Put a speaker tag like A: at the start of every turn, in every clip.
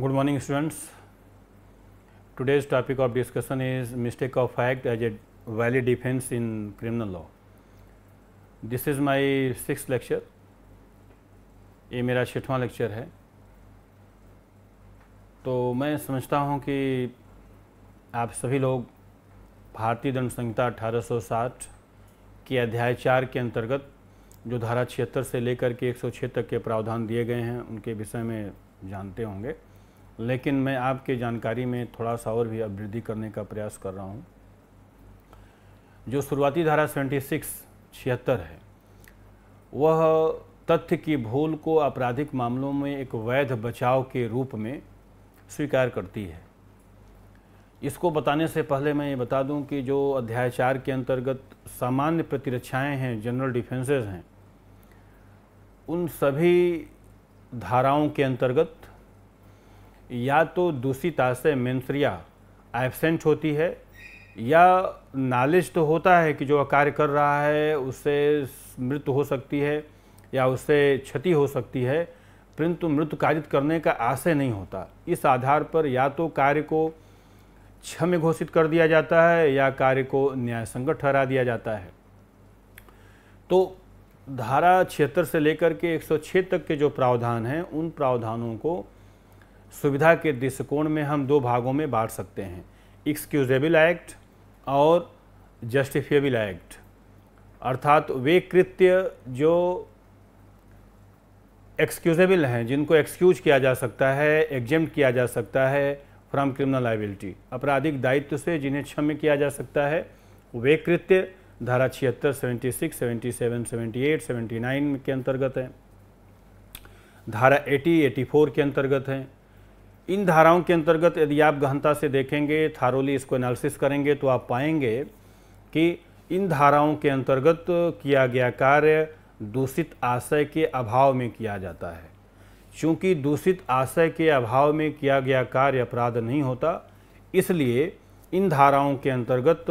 A: good morning students today's topic of discussion is mistake of fact as a valid defence in criminal law this is my six lecture ये मेरा छठवां lecture है तो मैं समझता हूँ कि आप सभी लोग भारतीय दंड संहिता 1860 के अध्याय चार के अंतर्गत जो धारा छिहत्तर से लेकर के 106 तक के प्रावधान दिए गए हैं उनके विषय में जानते होंगे लेकिन मैं आपके जानकारी में थोड़ा सा और भी अभिवृद्धि करने का प्रयास कर रहा हूँ जो शुरुआती धारा सेवेंटी सिक्स छिहत्तर है वह तथ्य की भूल को आपराधिक मामलों में एक वैध बचाव के रूप में स्वीकार करती है इसको बताने से पहले मैं ये बता दूं कि जो अध्याय चार के अंतर्गत सामान्य प्रतिरक्षाएं हैं जनरल डिफेंसेस हैं उन सभी धाराओं के अंतर्गत या तो दूसरी तार से मेन्सरिया एबसेंट होती है या नॉलेज तो होता है कि जो कार्य कर रहा है उससे मृत्यु हो सकती है या उससे क्षति हो सकती है परंतु मृत्यु कारित करने का आशय नहीं होता इस आधार पर या तो कार्य को क्षम्य घोषित कर दिया जाता है या कार्य को न्याय संगत ठहरा दिया जाता है तो धारा छिहत्तर से लेकर के 106 तक के जो प्रावधान हैं उन प्रावधानों को सुविधा के दृष्टिकोण में हम दो भागों में बांट सकते हैं एक्सक्यूजेबल एक्ट और जस्टिफिएबल एक्ट अर्थात वे कृत्य जो एक्सक्यूजेबल हैं जिनको एक्सक्यूज किया जा सकता है एग्जेम किया जा सकता है फ्रॉम क्रिमिनल लाइबिलिटी आपराधिक दायित्व से जिन्हें क्षम्य किया जा सकता है वे कृत्य धारा छिहत्तर seventy six seventy seven seventy eight seventy nine के अंतर्गत हैं धारा एटी एटी फोर के अंतर्गत हैं इन धाराओं के अंतर्गत यदि आप गहनता से देखेंगे थारोली इसको एनालिसिस करेंगे तो आप पाएंगे कि इन धाराओं के अंतर्गत किया गया कार्य दूषित आशय के अभाव में किया जाता है चूँकि दूषित आशय के अभाव में किया गया कार्य अपराध नहीं होता इसलिए इन धाराओं के अंतर्गत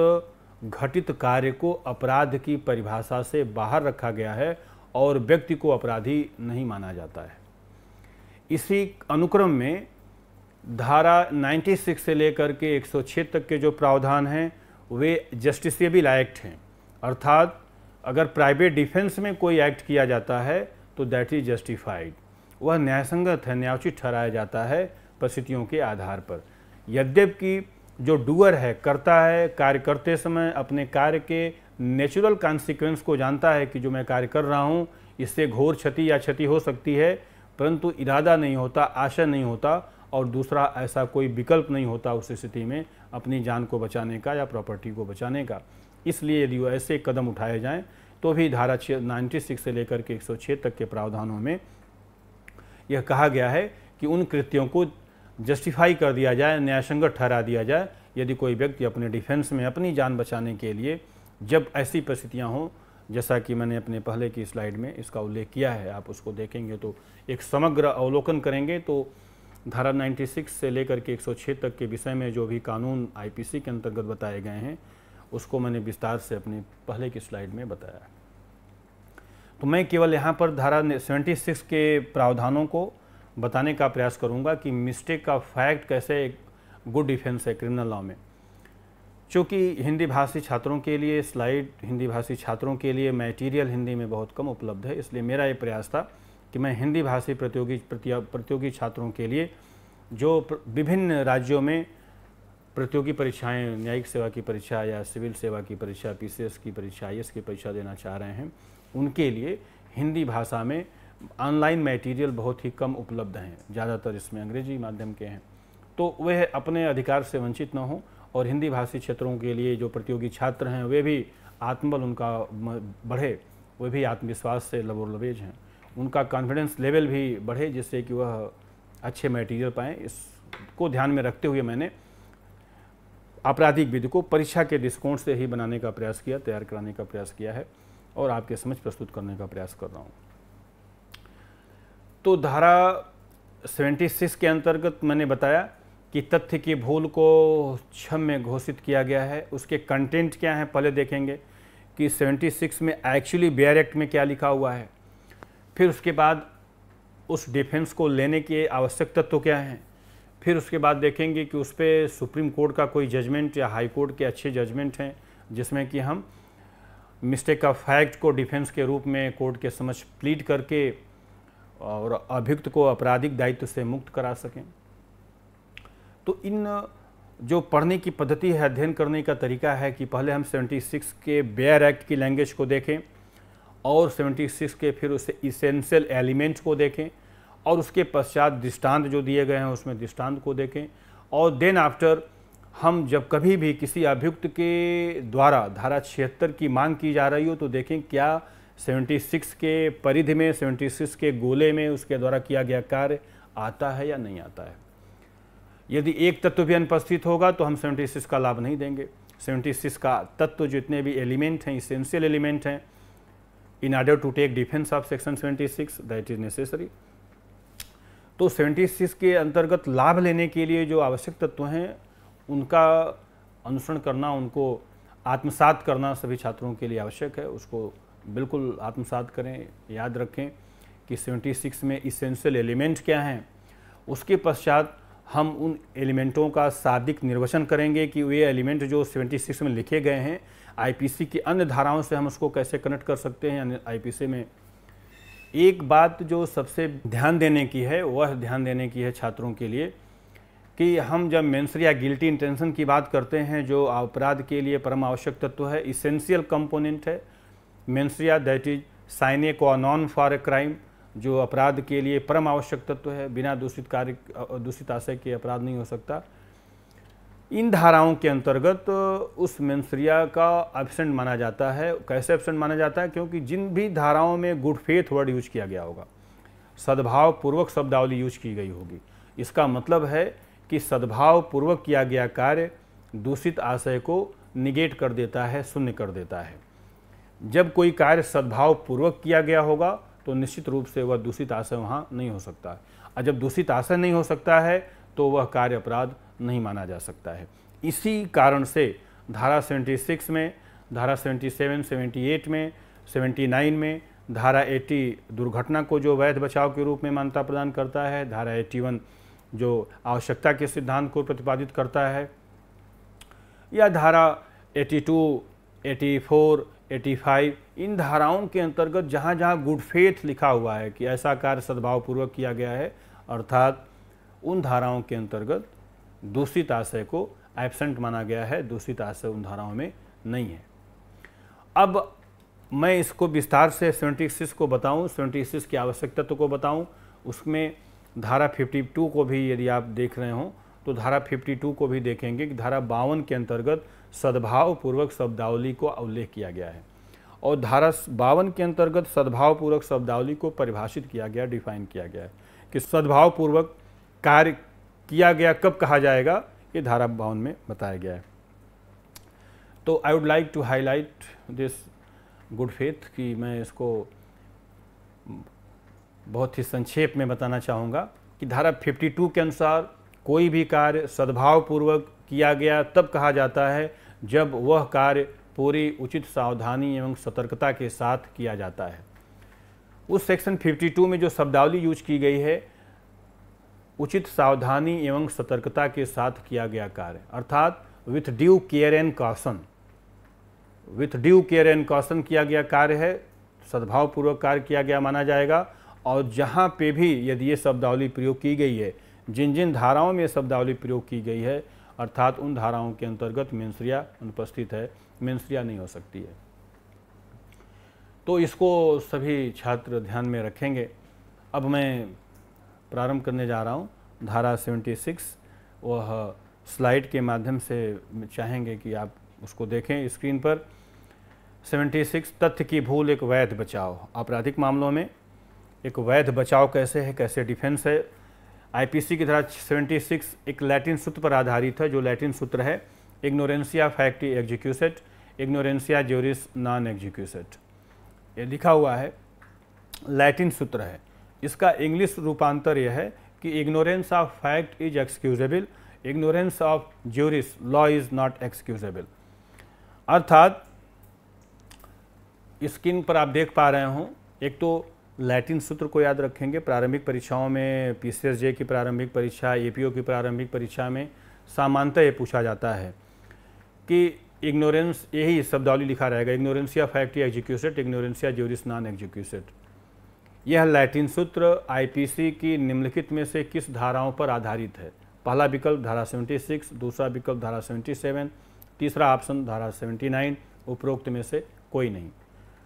A: घटित कार्य को अपराध की परिभाषा से बाहर रखा गया है और व्यक्ति को अपराधी नहीं माना जाता है इसी अनुक्रम में धारा 96 से लेकर के 106 तक के जो प्रावधान हैं वे जस्टिसबल एक्ट हैं अर्थात अगर प्राइवेट डिफेंस में कोई एक्ट किया जाता है तो दैट इज़ जस्टिफाइड वह न्यायसंगत है न्यायोचित ठहराया जाता है परिस्थितियों के आधार पर यद्यप कि जो डूअर है करता है कार्य करते समय अपने कार्य के नेचुरल कॉन्सिक्वेंस को जानता है कि जो मैं कार्य कर रहा हूँ इससे घोर क्षति या क्षति हो सकती है परंतु इरादा नहीं होता आशा नहीं होता और दूसरा ऐसा कोई विकल्प नहीं होता उस स्थिति में अपनी जान को बचाने का या प्रॉपर्टी को बचाने का इसलिए यदि ऐसे कदम उठाए जाएँ तो भी धारा नाइन्टी सिक्स से लेकर के एक तक के प्रावधानों में यह कहा गया है कि उन कृत्यों को जस्टिफाई कर दिया जाए न्यायसंगत ठहरा दिया जाए यदि कोई व्यक्ति अपने डिफेंस में अपनी जान बचाने के लिए जब ऐसी परिस्थितियाँ हों जैसा कि मैंने अपने पहले की स्लाइड में इसका उल्लेख किया है आप उसको देखेंगे तो एक समग्र अवलोकन करेंगे तो धारा 96 से लेकर के 106 तक के विषय में जो भी कानून आईपीसी के अंतर्गत बताए गए हैं उसको मैंने विस्तार से अपनी पहले की स्लाइड में बताया तो मैं केवल यहाँ पर धारा 76 के प्रावधानों को बताने का प्रयास करूँगा कि मिस्टेक का फैक्ट कैसे एक गुड डिफेंस है क्रिमिनल लॉ में चूँकि हिंदी भाषी छात्रों के लिए स्लाइड हिंदी भाषी छात्रों के लिए मैटीरियल हिंदी में बहुत कम उपलब्ध है इसलिए मेरा ये प्रयास था कि मैं हिंदी भाषी प्रतियोगी प्रतियोगी छात्रों के लिए जो विभिन्न राज्यों में प्रतियोगी परीक्षाएं न्यायिक सेवा की परीक्षा या सिविल सेवा की परीक्षा पीसीएस की परीक्षा आई की परीक्षा देना चाह रहे हैं उनके लिए हिंदी भाषा में ऑनलाइन मटेरियल बहुत ही कम उपलब्ध हैं ज़्यादातर इसमें अंग्रेजी माध्यम के हैं तो वह अपने अधिकार से वंचित न हों और हिंदी भाषी क्षेत्रों के लिए जो प्रतियोगी छात्र हैं वे भी आत्मबल उनका बढ़े वे भी आत्मविश्वास से लबोलवेज हैं उनका कॉन्फिडेंस लेवल भी बढ़े जिससे कि वह अच्छे मटेरियल पाएँ इसको ध्यान में रखते हुए मैंने आपराधिक विधि को परीक्षा के दृष्टिकोण से ही बनाने का प्रयास किया तैयार कराने का प्रयास किया है और आपके समझ प्रस्तुत करने का प्रयास कर रहा हूँ तो धारा 76 के अंतर्गत मैंने बताया कि तथ्य की भूल को छम में घोषित किया गया है उसके कंटेंट क्या हैं पहले देखेंगे कि 76 में एक्चुअली बेयर एक्ट में क्या लिखा हुआ है फिर उसके बाद उस डिफेंस को लेने के आवश्यक तत्व तो क्या हैं फिर उसके बाद देखेंगे कि उस पर सुप्रीम कोर्ट का कोई जजमेंट या हाई कोर्ट के अच्छे जजमेंट हैं जिसमें कि हम मिस्टेक ऑफ फैक्ट को डिफेंस के रूप में कोर्ट के समक्ष प्लीड करके और अभियुक्त को आपराधिक दायित्व से मुक्त करा सकें तो इन जो पढ़ने की पद्धति है अध्ययन करने का तरीका है कि पहले हम 76 के बेयर एक्ट की लैंग्वेज को देखें और 76 के फिर उसे इसेंशियल एलिमेंट को देखें और उसके पश्चात दृष्टांत जो दिए गए हैं उसमें दृष्टांत को देखें और देन आफ्टर हम जब कभी भी किसी अभियुक्त के द्वारा धारा छिहत्तर की मांग की जा रही हो तो देखें क्या 76 के परिधि में 76 के गोले में उसके द्वारा किया गया कार्य आता है या नहीं आता है यदि एक तत्व भी अनुपस्थित होगा तो हम 76 का लाभ नहीं देंगे 76 का तत्व जितने भी एलिमेंट हैं इसेंशियल एलिमेंट हैं in order to take defense of section 76 that is necessary तो 76 के अंतर्गत लाभ लेने के लिए जो आवश्यक तत्व हैं उनका अनुसरण करना उनको आत्मसात करना सभी छात्रों के लिए आवश्यक है उसको बिल्कुल आत्मसात करें याद रखें कि 76 में इसेंशियल एलिमेंट क्या हैं उसके पश्चात हम उन एलिमेंटों का शादिक निर्वचन करेंगे कि वे एलिमेंट जो 76 में लिखे गए हैं आईपीसी की अन्य धाराओं से हम उसको कैसे कनेक्ट कर सकते हैं आईपीसी में एक बात जो सबसे ध्यान देने की है वह ध्यान देने की है छात्रों के लिए कि हम जब मेंसरी या गिल्टी इंटेंशन की बात करते हैं जो अपराध के लिए परम आवश्यक तत्व है इसेंशियल कंपोनेंट है मेंसरिया दैट इज साइने को नॉन फॉर ए क्राइम जो अपराध के लिए परम आवश्यक तत्व है बिना दूषित कार्य दूषित आशय के अपराध नहीं हो सकता इन धाराओं के अंतर्गत उस मेंसरिया का एबसेंट माना जाता है कैसे एबसेंट माना जाता है क्योंकि जिन भी धाराओं में गुड फेथ वर्ड यूज किया गया होगा सद्भाव पूर्वक शब्दावली यूज की गई होगी इसका मतलब है कि सद्भाव पूर्वक किया गया कार्य दूषित आशय को निगेट कर देता है शून्य कर देता है जब कोई कार्य सद्भाव पूर्वक किया गया होगा तो निश्चित रूप से वह दूषित आशय वहाँ नहीं हो सकता और जब दूषित आशय नहीं हो सकता है तो वह कार्य अपराध नहीं माना जा सकता है इसी कारण से धारा 76 में धारा 77, 78 में 79 में धारा 80 दुर्घटना को जो वैध बचाव के रूप में मान्यता प्रदान करता है धारा 81 जो आवश्यकता के सिद्धांत को प्रतिपादित करता है या धारा 82, 84, 85 इन धाराओं के अंतर्गत जहाँ जहाँ गुड फेथ लिखा हुआ है कि ऐसा कार्य सद्भावपूर्वक किया गया है अर्थात उन धाराओं के अंतर्गत दूषित आशय को एबसेंट माना गया है दूषित आशय उन धाराओं में नहीं है अब मैं इसको विस्तार से सेवेंटी सिक्स को बताऊं सेवेंटी सिक्स की आवश्यक तत्व तो को बताऊं उसमें धारा फिफ्टी टू को भी यदि आप देख रहे हों तो धारा फिफ्टी टू को भी देखेंगे कि धारा बावन के अंतर्गत सद्भावपूर्वक शब्दावली को उल्लेख किया गया है और धारा बावन के अंतर्गत सद्भावपूर्वक शब्दावली को परिभाषित किया गया डिफाइन किया गया है कि सद्भावपूर्वक कार्य किया गया कब कहा जाएगा ये धारा बावन में बताया गया है तो I would like to highlight this good faith कि मैं इसको बहुत ही संक्षेप में बताना चाहूँगा कि धारा 52 के अनुसार कोई भी कार्य सद्भावपूर्वक किया गया तब कहा जाता है जब वह कार्य पूरी उचित सावधानी एवं सतर्कता के साथ किया जाता है उस सेक्शन 52 में जो शब्दावली यूज की गई है उचित सावधानी एवं सतर्कता के साथ किया गया कार्य अर्थात with due care and caution with due care and caution किया गया कार्य है सद्भावपूर्वक कार्य किया गया माना जाएगा और जहाँ पे भी यदि ये शब्दावली प्रयोग की गई है जिन जिन धाराओं में शब्दावली प्रयोग की गई है अर्थात उन धाराओं के अंतर्गत मेन्सरिया अनुपस्थित है मेन्सरिया नहीं हो सकती है तो इसको सभी छात्र ध्यान में रखेंगे अब मैं प्रारंभ करने जा रहा हूँ धारा 76 वह स्लाइड के माध्यम से चाहेंगे कि आप उसको देखें स्क्रीन पर 76 तथ्य की भूल एक वैध बचाव आपराधिक मामलों में एक वैध बचाव कैसे है कैसे डिफेंस है आईपीसी की धारा 76 एक लैटिन सूत्र पर आधारित है जो लैटिन सूत्र है इग्नोरेंसिया फैक्टी एग्जीक्यूसेट इग्नोरेंसिया ज्योरिस नॉन एग्जीक्यूसेट ये लिखा हुआ है लैटिन सूत्र है इसका इंग्लिश रूपांतर यह है कि ignorance of fact is excusable ignorance of ज्यूरिस लॉ इज नॉट एक्सक्यूजेबल अर्थात स्क्रीन पर आप देख पा रहे हो एक तो लैटिन सूत्र को याद रखेंगे प्रारंभिक परीक्षाओं में पी जे की प्रारंभिक परीक्षा ए की प्रारंभिक परीक्षा में सामान्यतः ये पूछा जाता है कि इग्नोरेंस यही शब्दावली लिखा रहेगा इग्नोरेंसिया या एग्जीक्यूसेट इग्नोरेंसिया ज्यूरिस नॉन एग्जीक्यूसेट यह लैटिन सूत्र आईपीसी की निम्नलिखित में से किस धाराओं पर आधारित है पहला विकल्प धारा 76, दूसरा विकल्प धारा 77, तीसरा ऑप्शन धारा 79, उपरोक्त में से कोई नहीं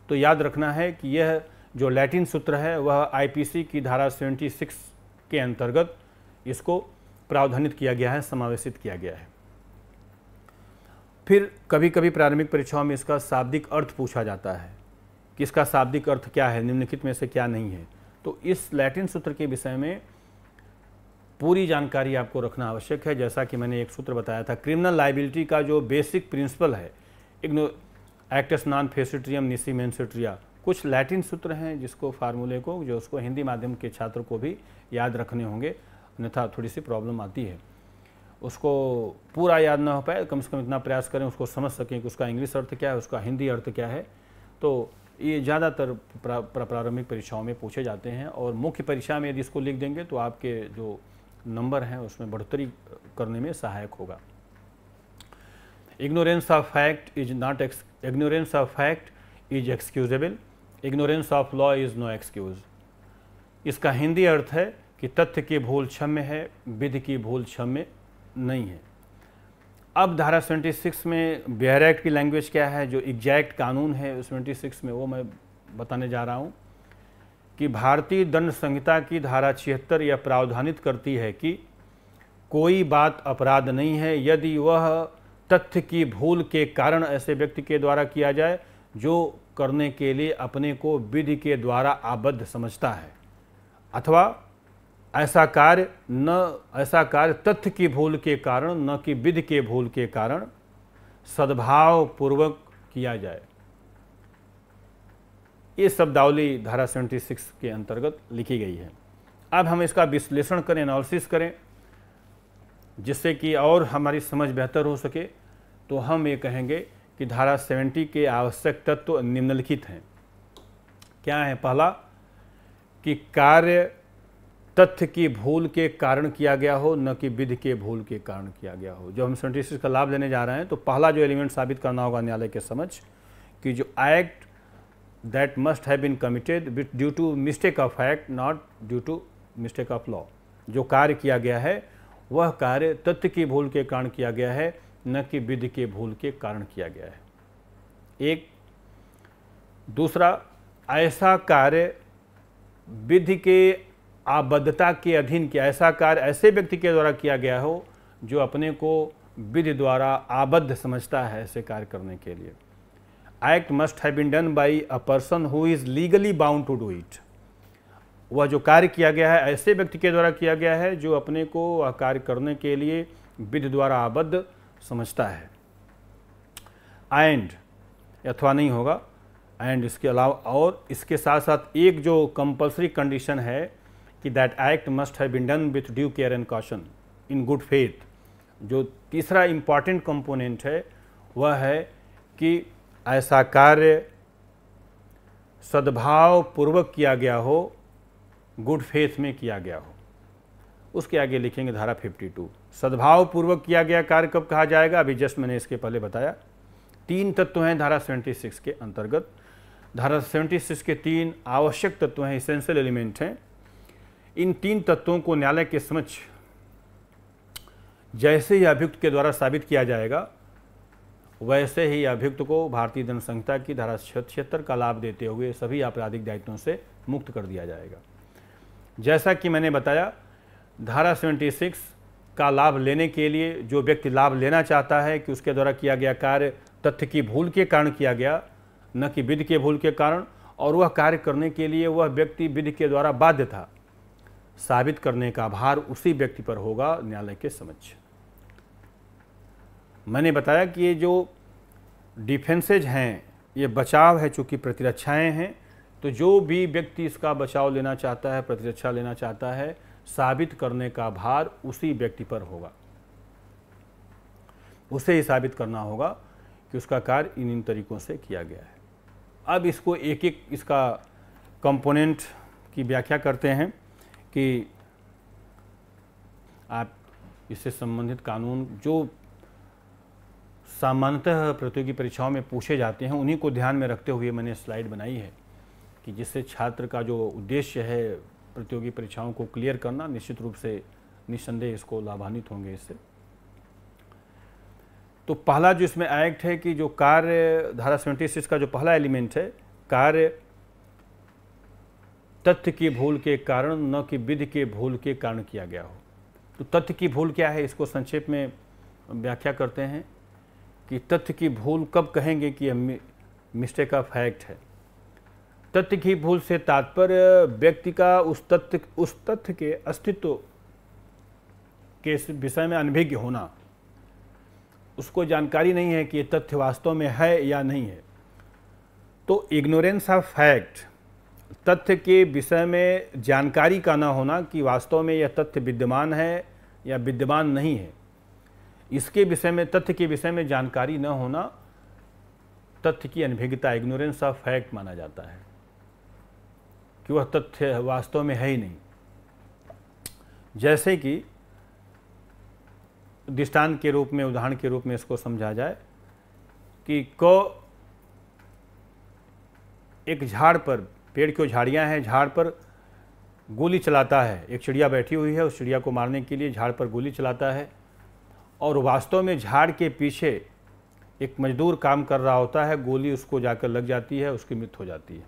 A: तो याद रखना है कि यह जो लैटिन सूत्र है वह आईपीसी की धारा 76 के अंतर्गत इसको प्रावधानित किया गया है समावेशित किया गया है फिर कभी कभी प्रारंभिक परीक्षाओं में इसका शाब्दिक अर्थ पूछा जाता है कि इसका शाब्दिक अर्थ क्या है निम्नलिखित में से क्या नहीं है तो इस लैटिन सूत्र के विषय में पूरी जानकारी आपको रखना आवश्यक है जैसा कि मैंने एक सूत्र बताया था क्रिमिनल लाइबिलिटी का जो बेसिक प्रिंसिपल है इग्नो एक्टस नॉन फेसिट्रियम निसी मेनसिट्रिया कुछ लैटिन सूत्र हैं जिसको फार्मूले को जो उसको हिंदी माध्यम के छात्र को भी याद रखने होंगे अन्यथा थोड़ी सी प्रॉब्लम आती है उसको पूरा याद ना हो पाए कम से कम इतना प्रयास करें उसको समझ सकें कि उसका इंग्लिश अर्थ क्या है उसका हिंदी अर्थ क्या है तो ये ज़्यादातर प्रारंभिक परीक्षाओं में पूछे जाते हैं और मुख्य परीक्षा में यदि इसको लिख देंगे तो आपके जो नंबर हैं उसमें बढ़ोतरी करने में सहायक होगा ignorance of fact is not एक्स ignorance of fact is excusable ignorance of law is no excuse इसका हिंदी अर्थ है कि तथ्य की भूल क्षम्य है विधि की भूल क्षम्य नहीं है अब धारा 76 में बिहार एक्ट की लैंग्वेज क्या है जो एग्जैक्ट कानून है उस 76 में वो मैं बताने जा रहा हूँ कि भारतीय दंड संहिता की धारा छिहत्तर यह प्रावधानित करती है कि कोई बात अपराध नहीं है यदि वह तथ्य की भूल के कारण ऐसे व्यक्ति के द्वारा किया जाए जो करने के लिए अपने को विधि के द्वारा आबद्ध समझता है अथवा ऐसा कार्य न ऐसा कार्य तथ्य की भूल के कारण न कि विधि के भूल के कारण सद्भाव पूर्वक किया जाए ये शब्दावली धारा 76 के अंतर्गत लिखी गई है अब हम इसका विश्लेषण करें एनालिसिस करें जिससे कि और हमारी समझ बेहतर हो सके तो हम ये कहेंगे कि धारा 70 के आवश्यक तत्व तो निम्नलिखित हैं क्या है पहला कि कार्य तथ्य की भूल के कारण किया गया हो न कि विधि के भूल के कारण किया गया हो जब हम सेंटिस का लाभ लेने जा रहे हैं तो पहला जो एलिमेंट साबित करना होगा न्यायालय के समझ कि जो act that must have been committed due to mistake of act not due to mistake of law जो कार्य किया गया है वह कार्य तथ्य की भूल के कारण किया गया है न कि विधि के भूल के कारण किया गया है एक दूसरा ऐसा कार्य विधि के आबद्धता के अधीन किया ऐसा कार्य ऐसे व्यक्ति के द्वारा किया गया हो जो अपने को विधि द्वारा आबद्ध समझता है ऐसे कार्य करने के लिए act must have been done by a person who is legally bound to do it वह जो कार्य किया गया है ऐसे व्यक्ति के द्वारा किया गया है जो अपने को वह कार्य करने के लिए विधि द्वारा आबद्ध समझता है एंड अथवा नहीं होगा एंड इसके अलावा और इसके साथ साथ एक जो कंपल्सरी कंडीशन है कि that act must have been done with due care and caution in good faith जो तीसरा इम्पॉर्टेंट कंपोनेंट है वह है कि ऐसा कार्य सद्भाव पूर्वक किया गया हो गुड फेथ में किया गया हो उसके आगे लिखेंगे धारा 52 सद्भाव पूर्वक किया गया कार्य कब कहा जाएगा अभी जस्ट मैंने इसके पहले बताया तीन तत्व हैं धारा 76 के अंतर्गत धारा 76 के तीन आवश्यक तत्व हैं इसेंशियल एलिमेंट हैं इन तीन तत्वों को न्यायालय के समक्ष जैसे ही अभियुक्त के द्वारा साबित किया जाएगा वैसे ही अभियुक्त को भारतीय दंड संहिता की धारा छिहत्तर का लाभ देते हुए सभी आपराधिक दायित्वों से मुक्त कर दिया जाएगा जैसा कि मैंने बताया धारा 76 का लाभ लेने के लिए जो व्यक्ति लाभ लेना चाहता है कि उसके द्वारा किया गया कार्य तथ्य की भूल के कारण किया गया न कि विधि के भूल के कारण और वह कार्य करने के लिए वह व्यक्ति विधि के द्वारा बाध्य था साबित करने का भार उसी व्यक्ति पर होगा न्यायालय के समक्ष मैंने बताया कि ये जो डिफेंसेज हैं ये बचाव है चूंकि प्रतिरक्षाएं हैं तो जो भी व्यक्ति इसका बचाव लेना चाहता है प्रतिरक्षा लेना चाहता है साबित करने का भार उसी व्यक्ति पर होगा उसे ही साबित करना होगा कि उसका कार्य इन इन तरीकों से किया गया है अब इसको एक एक इसका कंपोनेंट की व्याख्या करते हैं कि आप इससे संबंधित कानून जो सामान्यतः प्रतियोगी परीक्षाओं में पूछे जाते हैं उन्हीं को ध्यान में रखते हुए मैंने स्लाइड बनाई है कि जिससे छात्र का जो उद्देश्य है प्रतियोगी परीक्षाओं को क्लियर करना निश्चित रूप से निसंदेह इसको लाभान्वित होंगे इससे तो पहला जो इसमें एक्ट है कि जो कार्य धारा सेवेंटी सिक्स का जो पहला एलिमेंट है कार्य तथ्य की भूल के कारण न कि विधि के भूल के कारण किया गया हो तो तथ्य की भूल क्या है इसको संक्षेप में व्याख्या करते हैं कि तथ्य की भूल कब कहेंगे कि यह मिस्टेक ऑफ फैक्ट है तथ्य की भूल से तात्पर्य व्यक्ति का उस तथ्य उस तथ्य के अस्तित्व के विषय में अनभिज्ञ होना उसको जानकारी नहीं है कि ये तथ्य वास्तव में है या नहीं है तो इग्नोरेंस ऑफ फैक्ट तथ्य के विषय में जानकारी का ना होना कि वास्तव में यह तथ्य विद्यमान है या विद्यमान नहीं है इसके विषय में तथ्य के विषय में जानकारी न होना तथ्य की अनभिज्ञता इग्नोरेंस ऑफ फैक्ट माना जाता है कि वह तथ्य वास्तव में है ही नहीं जैसे कि दृष्टांत के रूप में उदाहरण के रूप में इसको समझा जाए कि क एक झाड़ पर पेड़ की झाड़ियाँ हैं झाड़ पर गोली चलाता है एक चिड़िया बैठी हुई है उस चिड़िया को मारने के लिए झाड़ पर गोली चलाता है और वास्तव में झाड़ के पीछे एक मजदूर काम कर रहा होता है गोली उसको जाकर लग जाती है उसकी मृत्यु हो जाती है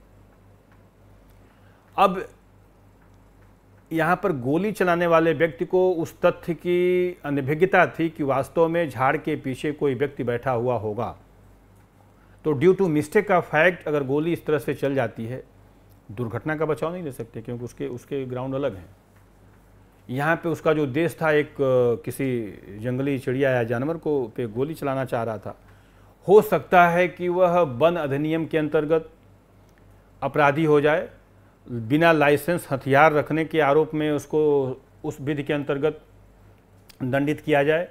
A: अब यहाँ पर गोली चलाने वाले व्यक्ति को उस तथ्य की अनभिज्ञता थी कि वास्तव में झाड़ के पीछे कोई व्यक्ति बैठा हुआ होगा तो ड्यू टू मिस्टेक का फैक्ट अगर गोली इस तरह से चल जाती है दुर्घटना का बचाव नहीं ले सकते क्योंकि उसके उसके ग्राउंड अलग हैं यहाँ पे उसका जो देश था एक किसी जंगली चिड़िया या जानवर को पे गोली चलाना चाह रहा था हो सकता है कि वह वन अधिनियम के अंतर्गत अपराधी हो जाए बिना लाइसेंस हथियार रखने के आरोप में उसको उस विधि के अंतर्गत दंडित किया जाए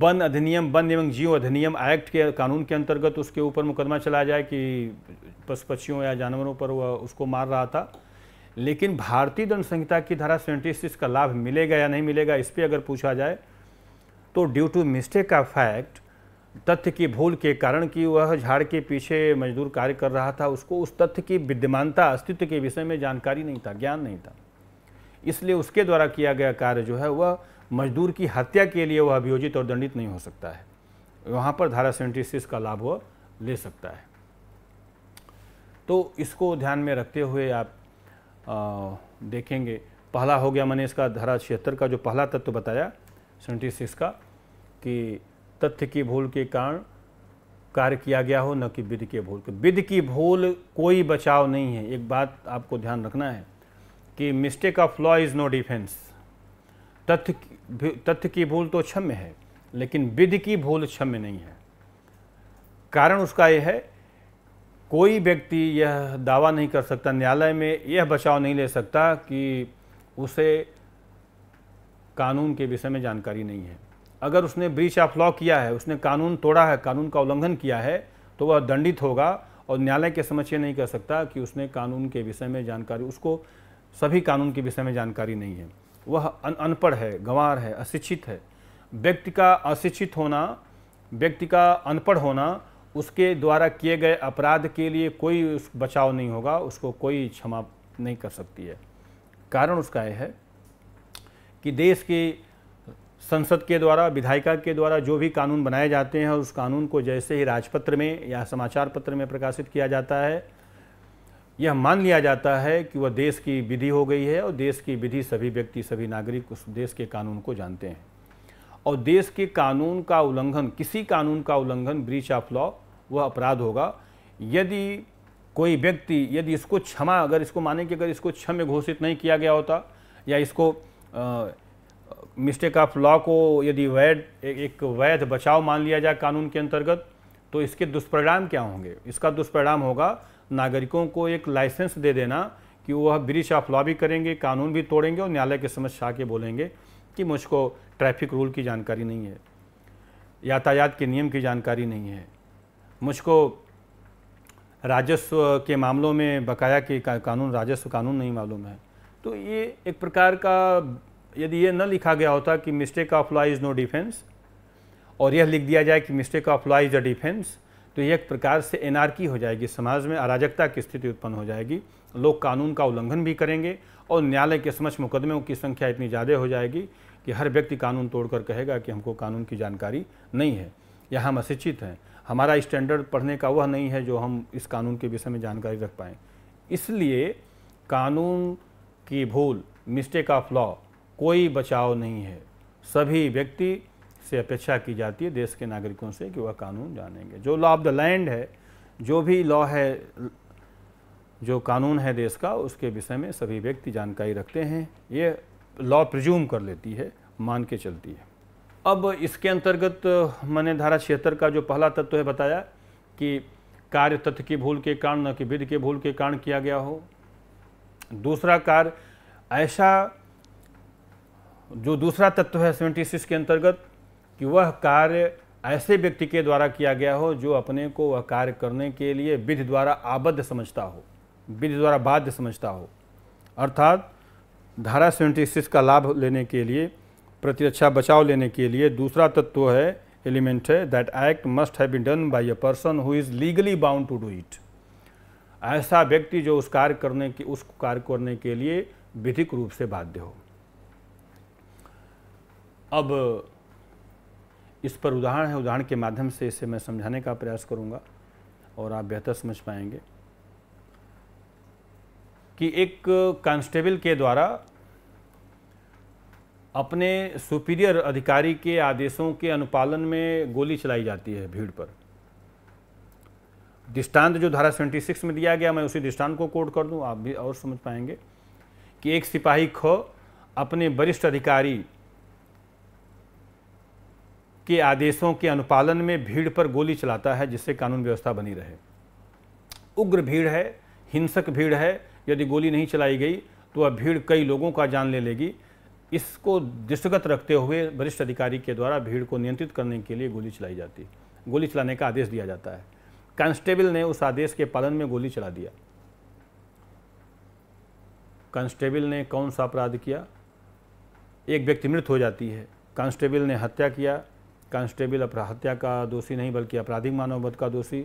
A: वन अधिनियम वन एवं जीव अधिनियम एक्ट के कानून के अंतर्गत उसके ऊपर मुकदमा चलाया जाए कि पशु पक्षियों या जानवरों पर वह उसको मार रहा था लेकिन भारतीय दंड संहिता की धारा सैंतीस इसका लाभ मिलेगा या नहीं मिलेगा इस पर अगर पूछा जाए तो due to mistake of fact तथ्य की भूल के कारण कि वह झाड़ के पीछे मजदूर कार्य कर रहा था उसको उस तथ्य की विद्यमानता अस्तित्व के विषय में जानकारी नहीं था ज्ञान नहीं था इसलिए उसके द्वारा किया गया कार्य जो है वह मजदूर की हत्या के लिए वह अभियोजित और दंडित नहीं हो सकता है वहाँ पर धारा सेवेंटी सिक्स का लाभ वह ले सकता है तो इसको ध्यान में रखते हुए आप आ, देखेंगे पहला हो गया मैंने इसका धारा छिहत्तर का जो पहला तत्व तो बताया सेवेंटी सिक्स का कि तथ्य की भूल के कारण कार्य किया गया हो न कि विधि के भूल विधि की भूल कोई बचाव नहीं है एक बात आपको ध्यान रखना है कि mistake of law is no defence तथ्य तथ्य की भूल तो क्षम्य है लेकिन विधि की भूल क्षम्य नहीं है कारण उसका यह है कोई व्यक्ति यह दावा नहीं कर सकता न्यायालय में यह बचाव नहीं ले सकता कि उसे कानून के विषय में जानकारी नहीं है अगर उसने ब्रीच ऑफ लॉ किया है उसने कानून तोड़ा है कानून का उल्लंघन किया है तो वह दंडित होगा और न्यायालय के समक्ष नहीं कर सकता कि उसने कानून के विषय में जानकारी उसको सभी कानून के विषय में जानकारी नहीं है वह अनपढ़ है गंवार है अशिक्षित है व्यक्ति का अशिक्षित होना व्यक्ति का अनपढ़ होना उसके द्वारा किए गए अपराध के लिए कोई उस बचाव नहीं होगा उसको कोई क्षमा नहीं कर सकती है कारण उसका यह है कि देश की संसद के द्वारा विधायिका के द्वारा जो भी कानून बनाए जाते हैं उस कानून को जैसे ही राजपत्र में या समाचार पत्र में प्रकाशित किया जाता है यह मान लिया जाता है कि वह देश की विधि हो गई है और देश की विधि सभी व्यक्ति सभी नागरिक उस देश के कानून को जानते हैं और देश के कानून का उल्लंघन किसी कानून का उल्लंघन ब्रीच ऑफ लॉ वह अपराध होगा यदि कोई व्यक्ति यदि इसको क्षमा अगर इसको माने कि अगर इसको क्षम्य घोषित नहीं किया गया होता या इसको आ, मिस्टेक ऑफ लॉ को यदि वैध एक वैध बचाव मान लिया जाए कानून के अंतर्गत तो इसके दुष्परिणाम क्या होंगे इसका दुष्परिणाम होगा नागरिकों को एक लाइसेंस दे देना कि वह ब्रिज ऑफ लॉ भी करेंगे कानून भी तोड़ेंगे और न्यायालय के समक्ष आके बोलेंगे कि मुझको ट्रैफिक रूल की जानकारी नहीं है यातायात के नियम की जानकारी नहीं है मुझको राजस्व के मामलों में बकाया के का, कानून राजस्व कानून नहीं मालूम है तो ये एक प्रकार का यदि ये न लिखा गया होता कि mistake of law is no defence और यह लिख दिया जाए कि mistake of law is a defence तो ये एक प्रकार से एनार्की हो जाएगी समाज में अराजकता की स्थिति उत्पन्न हो जाएगी लोग कानून का उल्लंघन भी करेंगे और न्यायालय के समक्ष मुकदमे की संख्या इतनी ज़्यादा हो जाएगी कि हर व्यक्ति कानून तोड़कर कहेगा कि हमको कानून की जानकारी नहीं है या हम अशिक्षित हैं हमारा स्टैंडर्ड पढ़ने का वह नहीं है जो हम इस कानून के विषय में जानकारी रख पाएँ इसलिए कानून की भूल मिस्टेक ऑफ लॉ कोई बचाव नहीं है सभी व्यक्ति से अपेक्षा की जाती है देश के नागरिकों से कि वह कानून जानेंगे जो लॉ ऑफ द लैंड है जो भी लॉ है जो कानून है देश का उसके विषय में सभी व्यक्ति जानकारी रखते हैं ये लॉ प्रज्यूम कर लेती है मान के चलती है अब इसके अंतर्गत मैंने धारा छिहत्तर का जो पहला तत्व है बताया कि कार्य तत्व की भूल के कारण न कि विधि के भूल के कारण किया गया हो दूसरा कार्य ऐसा जो दूसरा तत्व है सेवेंटी सिक्स के अंतर्गत कि वह कार्य ऐसे व्यक्ति के द्वारा किया गया हो जो अपने को वह कार्य करने के लिए विधि द्वारा आबद्ध समझता हो विधि द्वारा बाध्य समझता हो अर्थात धारा सेवेंटी सिक्स का लाभ लेने के लिए प्रतिरक्षा बचाव लेने के लिए दूसरा तत्व है एलिमेंट है that act must have been done by a person who is legally bound to do it ऐसा व्यक्ति जो उस कार्य करने के उस कार्य करने के लिए विधिक रूप से बाध्य हो अब इस पर उदाहरण है उदाहरण के माध्यम से इसे मैं समझाने का प्रयास करूंगा और आप बेहतर समझ पाएंगे कि एक कांस्टेबल के द्वारा अपने सुपीरियर अधिकारी के आदेशों के अनुपालन में गोली चलाई जाती है भीड़ पर दृष्टांत जो धारा 76 में दिया गया मैं उसी दृष्टांत को कोड कर दूं आप भी और समझ पाएंगे कि एक सिपाही ख अपने वरिष्ठ अधिकारी के आदेशों के अनुपालन में भीड़ पर गोली चलाता है जिससे कानून व्यवस्था बनी रहे उग्र भीड़ है हिंसक भीड़ है यदि गोली नहीं चलाई गई तो अब भीड़ कई लोगों का जान ले लेगी इसको दृष्टिगत रखते हुए वरिष्ठ अधिकारी के द्वारा भीड़ को नियंत्रित करने के लिए गोली चलाई जाती है गोली चलाने का आदेश दिया जाता है कांस्टेबल ने उस आदेश के पालन में गोली चला दिया कांस्टेबल ने कौन सा अपराध किया एक व्यक्ति मृत हो जाती है कांस्टेबल ने हत्या किया कांस्टेबल हत्या का दोषी नहीं बल्कि आपराधिक मानवबद्ध का दोषी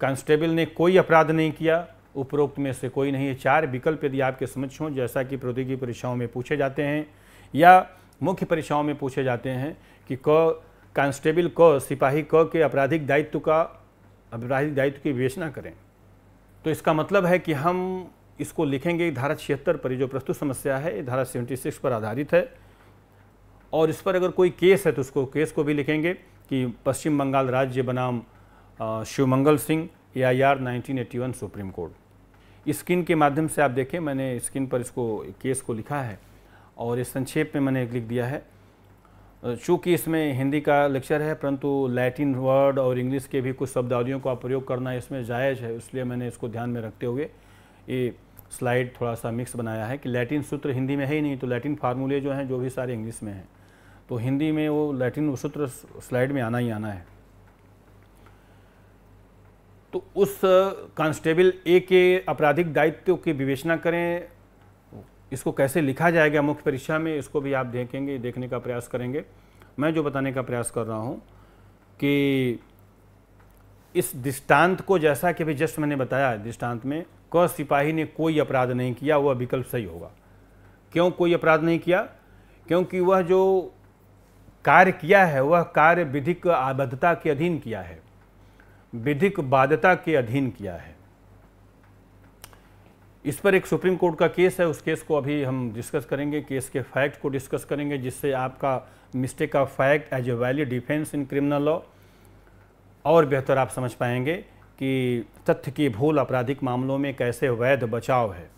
A: कांस्टेबल ने कोई अपराध नहीं किया उपरोक्त में से कोई नहीं है चार विकल्प यदि आपके समक्ष हों जैसा कि प्रौद्योगिकी परीक्षाओं में पूछे जाते हैं या मुख्य परीक्षाओं में पूछे जाते हैं कि क कांस्टेबल क सिपाही क के आपराधिक दायित्व का आपराधिक दायित्व की विवेचना करें तो इसका मतलब है कि हम इसको लिखेंगे धारा छिहत्तर पर जो प्रस्तुत समस्या है ये धारा सेवेंटी सिक्स पर आधारित है और इस पर अगर कोई केस है तो उसको केस को भी लिखेंगे कि पश्चिम बंगाल राज्य बनाम Shivmangal Singh A I R nineteen Supreme Court स्किन के माध्यम से आप देखें मैंने स्किन पर इसको केस को लिखा है और इस संक्षेप में मैंने लिख दिया है चूँकि इसमें हिंदी का लेक्चर है परंतु लैटिन वर्ड और इंग्लिश के भी कुछ शब्दावलियों का प्रयोग करना इसमें जायज़ है इसलिए मैंने इसको ध्यान में रखते हुए ये स्लाइड थोड़ा सा मिक्स बनाया है कि लैटिन सूत्र हिंदी में है ही नहीं तो लैटिन फार्मूले जो हैं जो भी सारे इंग्लिश में हैं तो हिंदी में वो लैटिन सूत्र स्लाइड में आना ही आना है तो उस कांस्टेबल ए के आपराधिक दायित्व की विवेचना करें इसको कैसे लिखा जाएगा मुख्य परीक्षा में इसको भी आप देखेंगे देखने का प्रयास करेंगे मैं जो बताने का प्रयास कर रहा हूँ कि इस दृष्टांत को जैसा कि अभी जस्ट मैंने बताया दृष्टांत में क सिपाही ने कोई अपराध नहीं किया वह विकल्प सही होगा क्यों कोई अपराध नहीं किया क्योंकि वह जो कार्य किया है वह कार्य विधिक आबद्धता के अधीन किया है विधिक बाध्यता के अधीन किया है इस पर एक सुप्रीम कोर्ट का केस है उस केस को अभी हम डिस्कस करेंगे केस के फैक्ट को डिस्कस करेंगे जिससे आपका mistake of fact as a value defence in criminal law और बेहतर आप समझ पाएंगे कि तथ्य की भूल आपराधिक मामलों में कैसे वैध बचाव है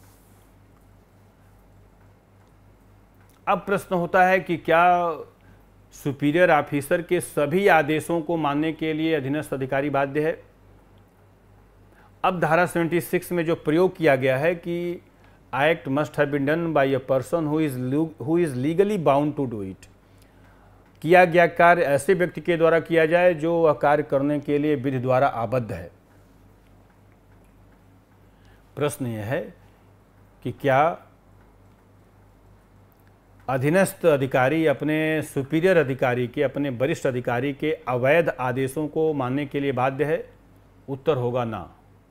A: अब प्रश्न होता है कि क्या सुपीरियर ऑफिसर के सभी आदेशों को मानने के लिए अधीनस्थ अधिकारी बाध्य है अब धारा 76 में जो प्रयोग किया गया है कि act must have done by a person who is who is legally bound to do it किया गया कार्य ऐसे व्यक्ति के द्वारा किया जाए जो वह कार्य करने के लिए विधि द्वारा आबद्ध है प्रश्न यह है कि क्या अधीनस्थ अधिकारी अपने सुपीरियर अधिकारी के अपने वरिष्ठ अधिकारी के अवैध आदेशों को मानने के लिए बाध्य है उत्तर होगा ना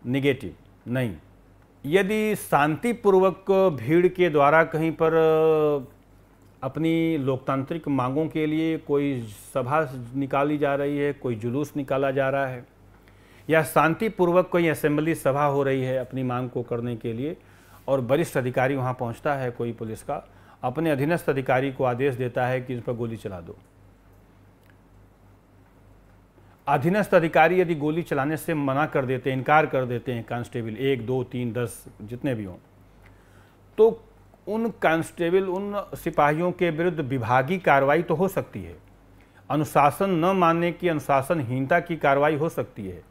A: निगेटिव नहीं यदि शांतिपूर्वक भीड़ के द्वारा कहीं पर अपनी लोकतांत्रिक मांगों के लिए कोई सभा निकाली जा रही है कोई जुलूस निकाला जा रहा है या शांतिपूर्वक कोई असेंबली सभा हो रही है अपनी मांग को करने के लिए और वरिष्ठ अधिकारी वहाँ पहुँचता है कोई पुलिस का अपने अधीनस्थ अधिकारी को आदेश देता है कि इस पर गोली चला दो अधीनस्थ अधिकारी यदि गोली चलाने से मना कर देते हैं इनकार कर देते हैं कांस्टेबल एक दो तीन दस जितने भी हों तो उन कांस्टेबल उन सिपाहियों के विरुद्ध विभागीय कार्रवाई तो हो सकती है अनुशासन न मानने की अनुशासनहीनता की कार्रवाई हो सकती है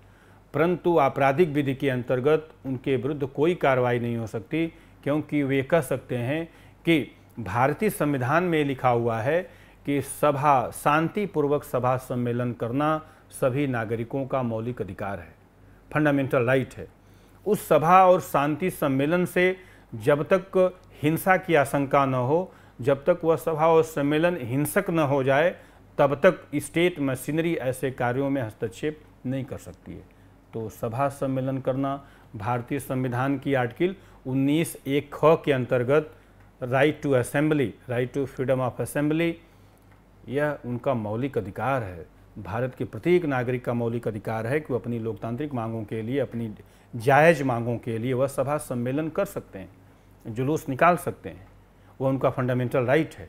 A: परंतु आपराधिक विधि के अंतर्गत उनके विरुद्ध कोई कार्रवाई नहीं हो सकती क्योंकि वे कह सकते हैं कि भारतीय संविधान में लिखा हुआ है कि सभा शांतिपूर्वक सभा सम्मेलन करना सभी नागरिकों का मौलिक अधिकार है फंडामेंटल राइट है उस सभा और शांति सम्मेलन से जब तक हिंसा की आशंका न हो जब तक वह सभा और सम्मेलन हिंसक न हो जाए तब तक स्टेट मशीनरी ऐसे कार्यों में हस्तक्षेप नहीं कर सकती है तो सभा सम्मेलन करना भारतीय संविधान की आर्टिकल उन्नीस एक ख के अंतर्गत right to assembly right to freedom of assembly यह उनका मौलिक अधिकार है भारत के प्रत्येक नागरिक का मौलिक अधिकार है कि वह अपनी लोकतांत्रिक मांगों के लिए अपनी जायज़ मांगों के लिए वह सभा सम्मेलन कर सकते हैं जुलूस निकाल सकते हैं वह उनका फंडामेंटल राइट है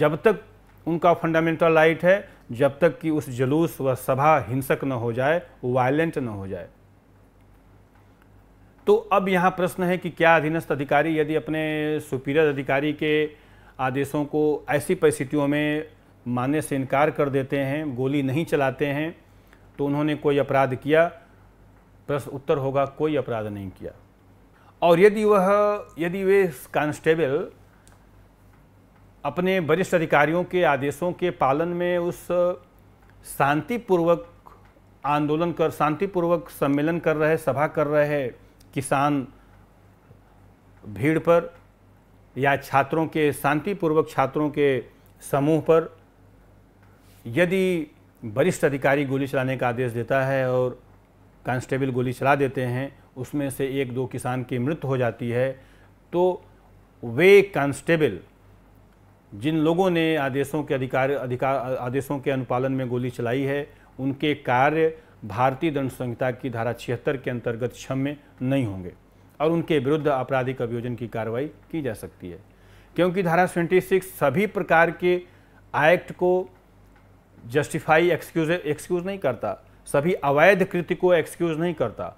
A: जब तक उनका फंडामेंटल राइट है जब तक कि उस जुलूस व सभा हिंसक न हो जाए वायलेंट न हो जाए तो अब यहाँ प्रश्न है कि क्या अधीनस्थ अधिकारी यदि अपने सुपीरियर अधिकारी के आदेशों को ऐसी परिस्थितियों में मानने से इनकार कर देते हैं गोली नहीं चलाते हैं तो उन्होंने कोई अपराध किया प्रश्न उत्तर होगा कोई अपराध नहीं किया और यदि वह यदि वे कांस्टेबल अपने वरिष्ठ अधिकारियों के आदेशों के पालन में उस शांतिपूर्वक आंदोलन कर शांतिपूर्वक सम्मेलन कर रहे सभा कर रहे किसान भीड़ पर या छात्रों के शांतिपूर्वक छात्रों के समूह पर यदि वरिष्ठ अधिकारी गोली चलाने का आदेश देता है और कांस्टेबल गोली चला देते हैं उसमें से एक दो किसान की मृत्यु हो जाती है तो वे कांस्टेबल जिन लोगों ने आदेशों के अधिकार अधिकार आदेशों के अनुपालन में गोली चलाई है उनके कार्य भारतीय दंड संहिता की धारा छिहत्तर के अंतर्गत क्षम्य नहीं होंगे और उनके विरुद्ध आपराधिक अभियोजन की कार्रवाई की जा सकती है क्योंकि धारा 26 सभी प्रकार के एक्ट को जस्टिफाई एक्सक्यूज एक्सक्यूज नहीं करता सभी अवैध कृत्य को एक्सक्यूज नहीं करता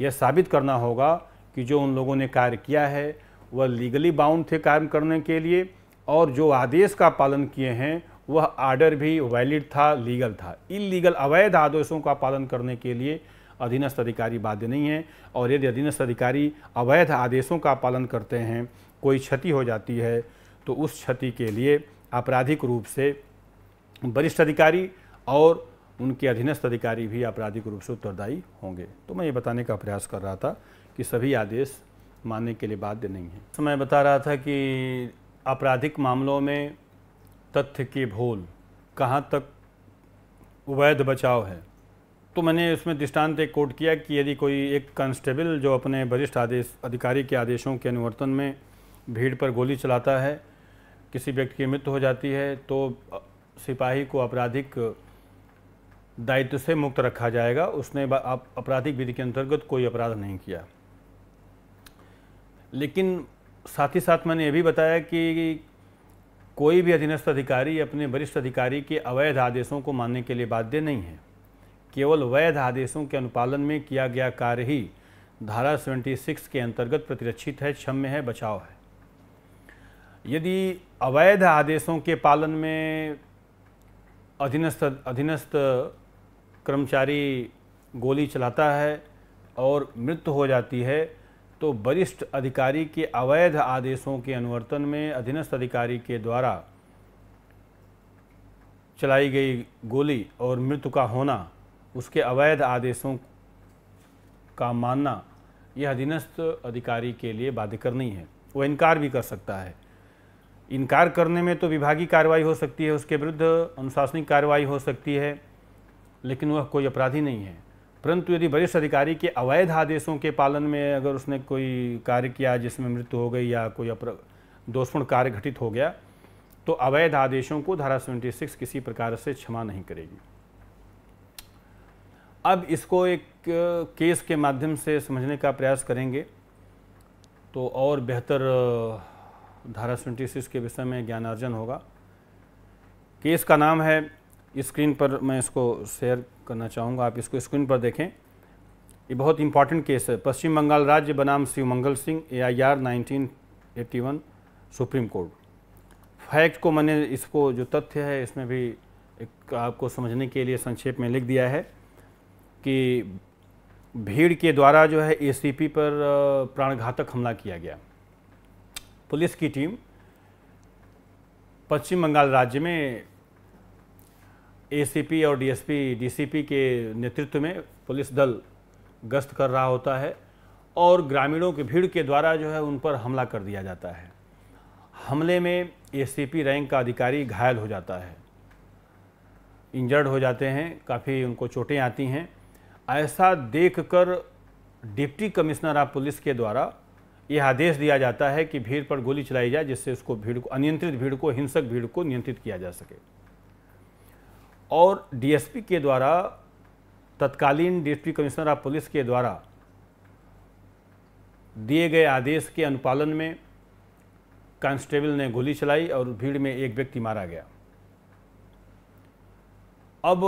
A: यह साबित करना होगा कि जो उन लोगों ने कार्य किया है वह लीगली बाउंड थे कार्य करने के लिए और जो आदेश का पालन किए हैं वह आर्डर भी वैलिड था लीगल था इलीगल अवैध आदेशों का पालन करने के लिए अधीनस्थ अधिकारी बाध्य नहीं है और यदि अधीनस्थ अधिकारी अवैध आदेशों का पालन करते हैं कोई क्षति हो जाती है तो उस क्षति के लिए आपराधिक रूप से वरिष्ठ अधिकारी और उनके अधीनस्थ अधिकारी भी आपराधिक रूप से उत्तरदायी होंगे तो मैं ये बताने का प्रयास कर रहा था कि सभी आदेश मानने के लिए बाध्य नहीं है तो मैं बता रहा था कि आपराधिक मामलों में तथ्य के भोल कहाँ तक वैध बचाव है तो मैंने उसमें दृष्टांत एक कोट किया कि यदि कोई एक कांस्टेबल जो अपने वरिष्ठ आदेश अधिकारी के आदेशों के अनुवर्तन में भीड़ पर गोली चलाता है किसी व्यक्ति की मृत्यु हो जाती है तो सिपाही को आपराधिक दायित्व से मुक्त रखा जाएगा उसने आपराधिक विधि के अंतर्गत कोई अपराध नहीं किया लेकिन साथ ही साथ मैंने ये भी बताया कि कोई भी अधीनस्थ अधिकारी अपने वरिष्ठ अधिकारी के अवैध आदेशों को मानने के लिए बाध्य नहीं है केवल वैध आदेशों के अनुपालन में किया गया कार्य ही धारा 76 के अंतर्गत प्रतिरक्षित है क्षम्य है बचाव है यदि अवैध आदेशों के पालन में अधीनस्थ अधीनस्थ कर्मचारी गोली चलाता है और मृत्यु हो जाती है तो वरिष्ठ अधिकारी के अवैध आदेशों के अनुवर्तन में अधीनस्थ अधिकारी के द्वारा चलाई गई गोली और मृत्यु का होना उसके अवैध आदेशों का मानना यह अधीनस्थ अधिकारी के लिए बाध्यकर नहीं है वो इनकार भी कर सकता है इनकार करने में तो विभागीय कार्रवाई हो सकती है उसके विरुद्ध अनुशासनिक कार्रवाई हो सकती है लेकिन वह कोई अपराधी नहीं है परंतु यदि वरिष्ठ अधिकारी के अवैध आदेशों के पालन में अगर उसने कोई कार्य किया जिसमें मृत्यु हो गई या कोई अपर दोषपूर्ण कार्य घटित हो गया तो अवैध आदेशों को धारा 76 किसी प्रकार से क्षमा नहीं करेगी अब इसको एक केस के माध्यम से समझने का प्रयास करेंगे तो और बेहतर धारा 76 के विषय में ज्ञानार्जन होगा केस का नाम है स्क्रीन पर मैं इसको शेयर करना चाहूँगा आप इसको स्क्रीन पर देखें ये बहुत इंपॉर्टेंट केस है पश्चिम बंगाल राज्य बनाम Shiv Mangal Singh A I R nineteen one Supreme Court fact को मैंने इसको जो तथ्य है इसमें भी एक आपको समझने के लिए संक्षेप में लिख दिया है कि भीड़ के द्वारा जो है एसीपी पर प्राणघातक हमला किया गया पुलिस की टीम पश्चिम बंगाल राज्य में एसीपी और डीएसपी डीसीपी के नेतृत्व में पुलिस दल गश्त कर रहा होता है और ग्रामीणों की भीड़ के द्वारा जो है उन पर हमला कर दिया जाता है हमले में एसीपी रैंक का अधिकारी घायल हो जाता है इंजर्ड हो जाते हैं काफ़ी उनको चोटें आती हैं ऐसा देखकर डिप्टी कमिश्नर ऑफ पुलिस के द्वारा यह आदेश दिया जाता है कि भीड़ पर गोली चलाई जाए जिससे उसको भीड़ को अनियंत्रित भीड़ को हिंसक भीड़ को नियंत्रित किया जा सके और डीएसपी के द्वारा तत्कालीन डिप्टी कमिश्नर ऑफ पुलिस के द्वारा दिए गए आदेश के अनुपालन में कांस्टेबल ने गोली चलाई और भीड़ में एक व्यक्ति मारा गया अब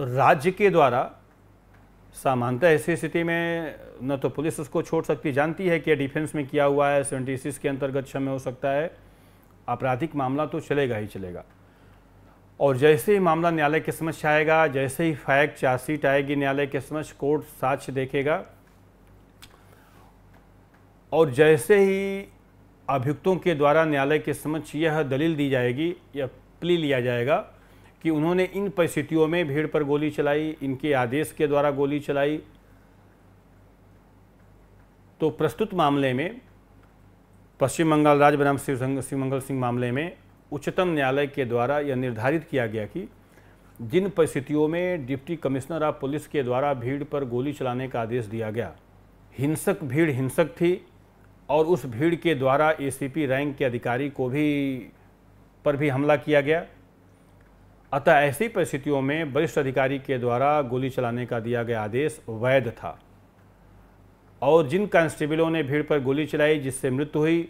A: राज्य के द्वारा सामान्यतः ऐसी स्थिति में न तो पुलिस उसको छोड़ सकती जानती है कि डिफेंस में किया हुआ है सेवेंटी सिक्स के अंतर्गत क्षम्य हो सकता है आपराधिक मामला तो चलेगा ही चलेगा और जैसे ही मामला न्यायालय के समक्ष आएगा जैसे ही फैक्ट चार्जशीट आएगी न्यायालय के समक्ष कोर्ट साक्ष्य देखेगा और जैसे ही अभियुक्तों के द्वारा न्यायालय के समक्ष यह दलील दी जाएगी या प्ली लिया जाएगा कि उन्होंने इन परिस्थितियों में भीड़ पर गोली चलाई इनके आदेश के द्वारा गोली चलाई तो प्रस्तुत मामले में पश्चिम बंगाल राज्य बनाम शिव शिवमंगल सिंह मामले में उच्चतम न्यायालय के द्वारा यह निर्धारित किया गया कि जिन परिस्थितियों में डिप्टी कमिश्नर ऑफ पुलिस के द्वारा भीड़ पर गोली चलाने का आदेश दिया गया हिंसक भीड़ हिंसक थी और उस भीड़ के द्वारा एसीपी रैंक के अधिकारी को भी पर भी हमला किया गया अतः ऐसी परिस्थितियों में वरिष्ठ अधिकारी के द्वारा गोली चलाने का दिया गया आदेश वैध था और जिन कांस्टेबलों ने भीड़ पर गोली चलाई जिससे मृत्यु हुई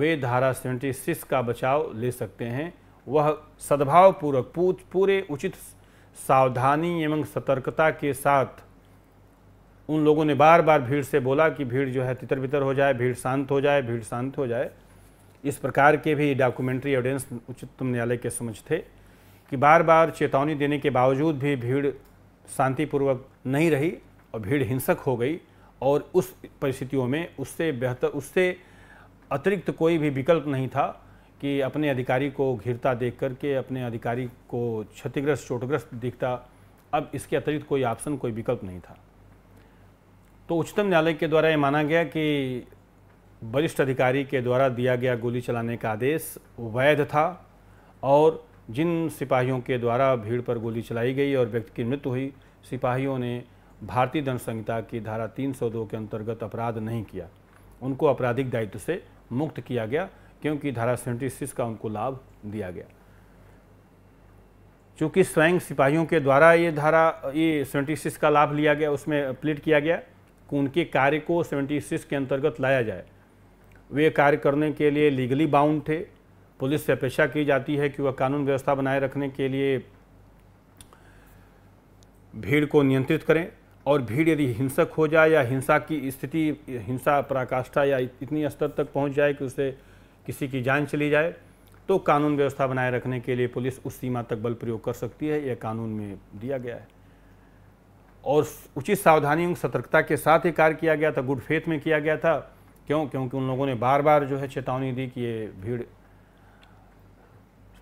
A: वे धारा सेवेंटी सिक्स का बचाव ले सकते हैं वह सद्भावपूर्वक पूरे उचित सावधानी एवं सतर्कता के साथ उन लोगों ने बार बार भीड़ से बोला कि भीड़ जो है तितर बितर हो जाए भीड़ शांत हो जाए भीड़ शांत हो जाए इस प्रकार के भी डॉक्यूमेंट्री एविडेंस उच्चतम न्यायालय के समझ थे कि बार बार चेतावनी देने के बावजूद भी भीड़ शांतिपूर्वक नहीं रही और भीड़ हिंसक हो गई और उस परिस्थितियों में उससे बेहतर उससे अतिरिक्त कोई भी विकल्प नहीं था कि अपने अधिकारी को घिरता देख करके अपने अधिकारी को क्षतिग्रस्त चोटग्रस्त दिखता अब इसके अतिरिक्त कोई ऑप्शन कोई विकल्प नहीं था तो उच्चतम न्यायालय के द्वारा ये माना गया कि वरिष्ठ अधिकारी के द्वारा दिया गया गोली चलाने का आदेश वैध था और जिन सिपाहियों के द्वारा भीड़ पर गोली चलाई गई और व्यक्ति की मृत्यु हुई सिपाहियों ने भारतीय दंड संहिता की धारा 302 के अंतर्गत अपराध नहीं किया उनको आपराधिक दायित्व से मुक्त किया गया क्योंकि धारा सेवेंटी का उनको लाभ दिया गया चूंकि स्वयं सिपाहियों के द्वारा ये धारा ये सेवेंटी का लाभ लिया गया उसमें प्लेट किया गया कि उनके कार्य को सेवेंटी के अंतर्गत लाया जाए वे कार्य करने के लिए लीगली बाउंड थे पुलिस से अपेक्षा की जाती है कि वह कानून व्यवस्था बनाए रखने के लिए भीड़ को नियंत्रित करें और भीड़ यदि हिंसक हो जाए या हिंसा की स्थिति हिंसा पराकाष्ठा या इतनी स्तर तक पहुंच जाए कि उसे किसी की जान चली जाए तो कानून व्यवस्था बनाए रखने के लिए पुलिस उस सीमा तक बल प्रयोग कर सकती है यह कानून में दिया गया है और उचित सावधानी सतर्कता के साथ ही कार्य किया गया था गुड फेथ में किया गया था क्यों क्योंकि उन लोगों ने बार बार जो है चेतावनी दी कि ये भीड़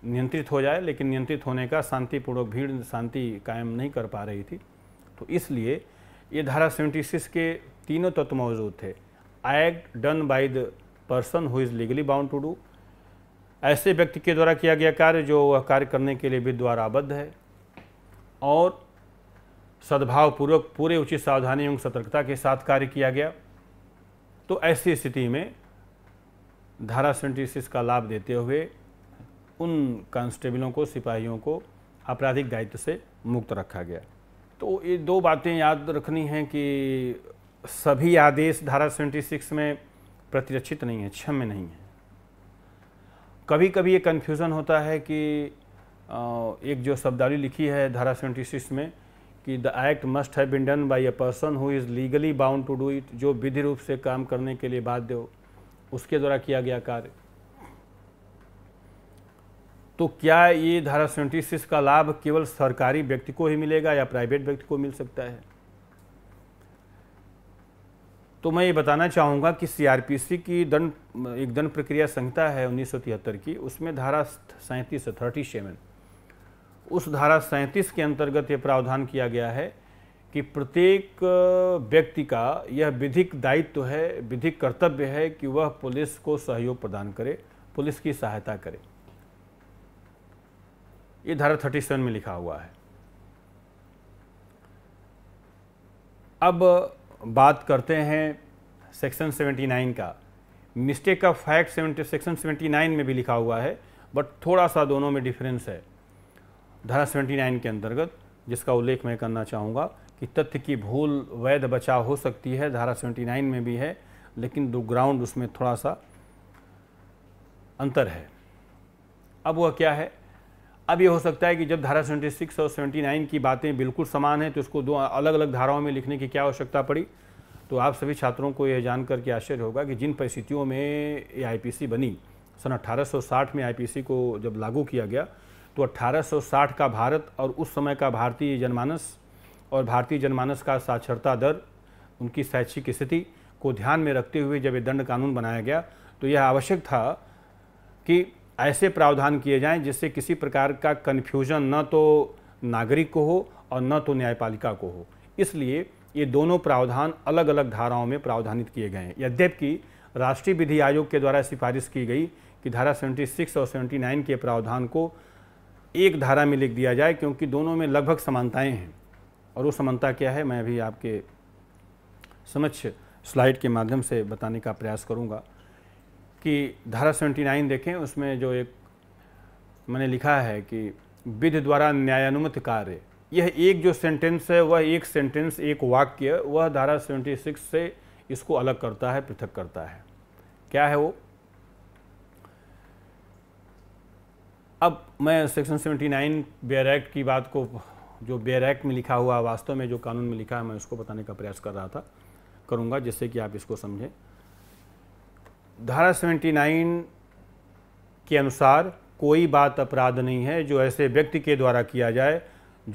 A: नियंत्रित हो जाए लेकिन नियंत्रित होने का शांतिपूर्वक भीड़ शांति कायम नहीं कर पा रही थी तो इसलिए ये धारा 76 के तीनों तत्व मौजूद थे act done by the person who is legally bound to do ऐसे व्यक्ति के द्वारा किया गया कार्य जो वह कार्य करने के लिए भी द्वाराबद्ध है और सद्भावपूर्वक पूरे उचित सावधानी एवं सतर्कता के साथ कार्य किया गया तो ऐसी स्थिति में धारा सेंटिस का लाभ देते हुए उन कांस्टेबलों को सिपाहियों को आपराधिक दायित्व से मुक्त रखा गया तो ये दो बातें याद रखनी हैं कि सभी आदेश धारा 76 में प्रतिरक्षित नहीं है क्षम में नहीं है कभी कभी ये कन्फ्यूज़न होता है कि एक जो शब्दावली लिखी है धारा 76 में कि the act must have been done by a person who is legally bound to do it जो विधि रूप से काम करने के लिए बाध्य हो उसके द्वारा किया गया कार्य तो क्या ये धारा सेवेंटी सिक्स का लाभ केवल सरकारी व्यक्ति को ही मिलेगा या प्राइवेट व्यक्ति को मिल सकता है तो मैं ये बताना चाहूँगा कि सीआरपीसी की दंड एक दंड प्रक्रिया संहिता है उन्नीस की उसमें धारा सैंतीस थर्टी सेवन उस धारा सैंतीस के अंतर्गत ये प्रावधान किया गया है कि प्रत्येक व्यक्ति का यह विधिक दायित्व तो है विधिक कर्तव्य है कि वह पुलिस को सहयोग प्रदान करे पुलिस की सहायता करे ये धारा थर्टी सेवन में लिखा हुआ है अब बात करते हैं सेक्शन सेवेंटी नाइन का mistake of fact seventy section seventy nine में भी लिखा हुआ है बट थोड़ा सा दोनों में डिफरेंस है धारा सेवेंटी नाइन के अंतर्गत जिसका उल्लेख मैं करना चाहूँगा कि तथ्य की भूल वैध बचाव हो सकती है धारा सेवेंटी नाइन में भी है लेकिन दो ग्राउंड उसमें थोड़ा सा अंतर है अब वह क्या है अब ये हो सकता है कि जब धारा सेवेंटी सिक्स और सेवेंटी नाइन की बातें बिल्कुल समान हैं तो उसको दो अलग अलग धाराओं में लिखने की क्या आवश्यकता पड़ी तो आप सभी छात्रों को यह जान करके आश्चर्य होगा कि जिन परिस्थितियों में ये आईपीसी बनी सन 1860 में आईपीसी को जब लागू किया गया तो 1860 का भारत और उस समय का भारतीय जनमानस और भारतीय जनमानस का साक्षरता दर उनकी शैक्षिक स्थिति को ध्यान में रखते हुए जब ये दंड कानून बनाया गया तो यह आवश्यक था कि ऐसे प्रावधान किए जाएं जिससे किसी प्रकार का कन्फ्यूजन न तो नागरिक को हो और न तो न्यायपालिका को हो इसलिए ये दोनों प्रावधान अलग अलग धाराओं में प्रावधानित किए गए हैं यद्यपि राष्ट्रीय विधि आयोग के द्वारा सिफारिश की गई कि धारा 76 और 79 के प्रावधान को एक धारा में लिख दिया जाए क्योंकि दोनों में लगभग समानताएं हैं और वो समानता क्या है मैं अभी आपके समक्ष स्लाइड के माध्यम से बताने का प्रयास करूँगा कि धारा 79 देखें उसमें जो एक मैंने लिखा है कि विध द्वारा न्यायानुमत कार्य यह एक जो सेंटेंस है वह एक सेंटेंस एक वाक्य वह धारा 76 से इसको अलग करता है पृथक करता है क्या है वो अब मैं सेक्शन 79 बेयर एक्ट की बात को जो बेयर एक्ट में लिखा हुआ वास्तव में जो कानून में लिखा है मैं उसको बताने का प्रयास कर रहा था करूँगा जिससे कि आप इसको समझें धारा 79 के अनुसार कोई बात अपराध नहीं है जो ऐसे व्यक्ति के द्वारा किया जाए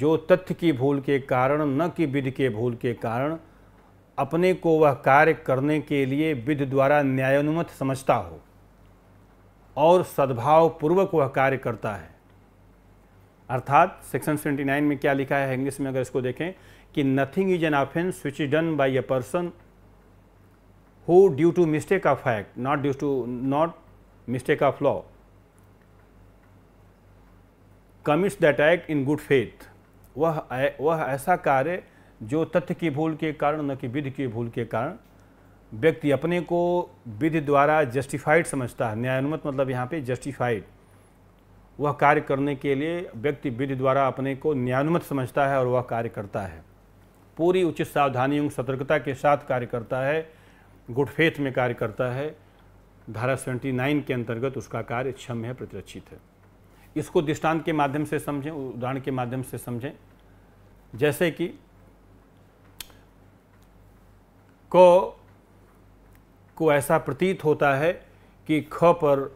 A: जो तथ्य की भूल के कारण न कि विधि के भूल के कारण अपने को वह कार्य करने के लिए विधि द्वारा न्यायानुमत समझता हो और सद्भाव पूर्वक वह कार्य करता है अर्थात सेक्शन 79 में क्या लिखा है इंग्लिश में अगर इसको देखें कि nothing is an offence which is done by a person who due to mistake of fact not due to not mistake of law commits that act in good faith वह वह ऐसा कार्य जो तथ्य की भूल के कारण न कि विधि की भूल के कारण व्यक्ति अपने को विधि द्वारा जस्टिफाइड समझता है न्यायानुमत मतलब यहाँ पे जस्टिफाइड वह कार्य करने के लिए व्यक्ति विधि द्वारा अपने को न्यायानुमत समझता है और वह कार्य करता है पूरी उचित सावधानी एवं सतर्कता के साथ कार्य करता है गुड फेथ में कार्य करता है धारा 79 के अंतर्गत उसका कार्य क्षम है प्रतिरक्षित है इसको दृष्टांत के माध्यम से समझें उदाहरण के माध्यम से समझें जैसे कि को को ऐसा प्रतीत होता है कि ख पर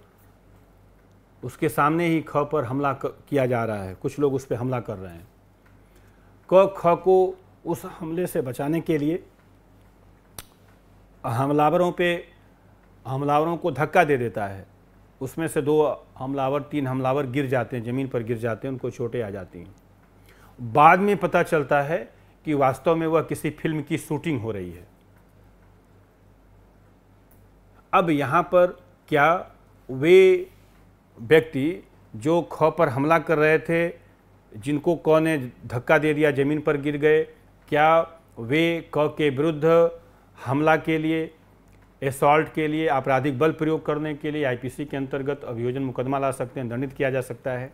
A: उसके सामने ही ख पर हमला किया जा रहा है कुछ लोग उस पर हमला कर रहे हैं क ख को उस हमले से बचाने के लिए हमलावरों पे हमलावरों को धक्का दे देता है उसमें से दो हमलावर तीन हमलावर गिर जाते हैं ज़मीन पर गिर जाते हैं उनको चोटें आ जाती हैं बाद में पता चलता है कि वास्तव में वह किसी फिल्म की शूटिंग हो रही है अब यहाँ पर क्या वे व्यक्ति जो ख पर हमला कर रहे थे जिनको कौ ने धक्का दे दिया ज़मीन पर गिर गए क्या वे क के विरुद्ध हमला के लिए एसॉल्ट के लिए आपराधिक बल प्रयोग करने के लिए आईपीसी के अंतर्गत अभियोजन मुकदमा ला सकते हैं दंडित किया जा सकता है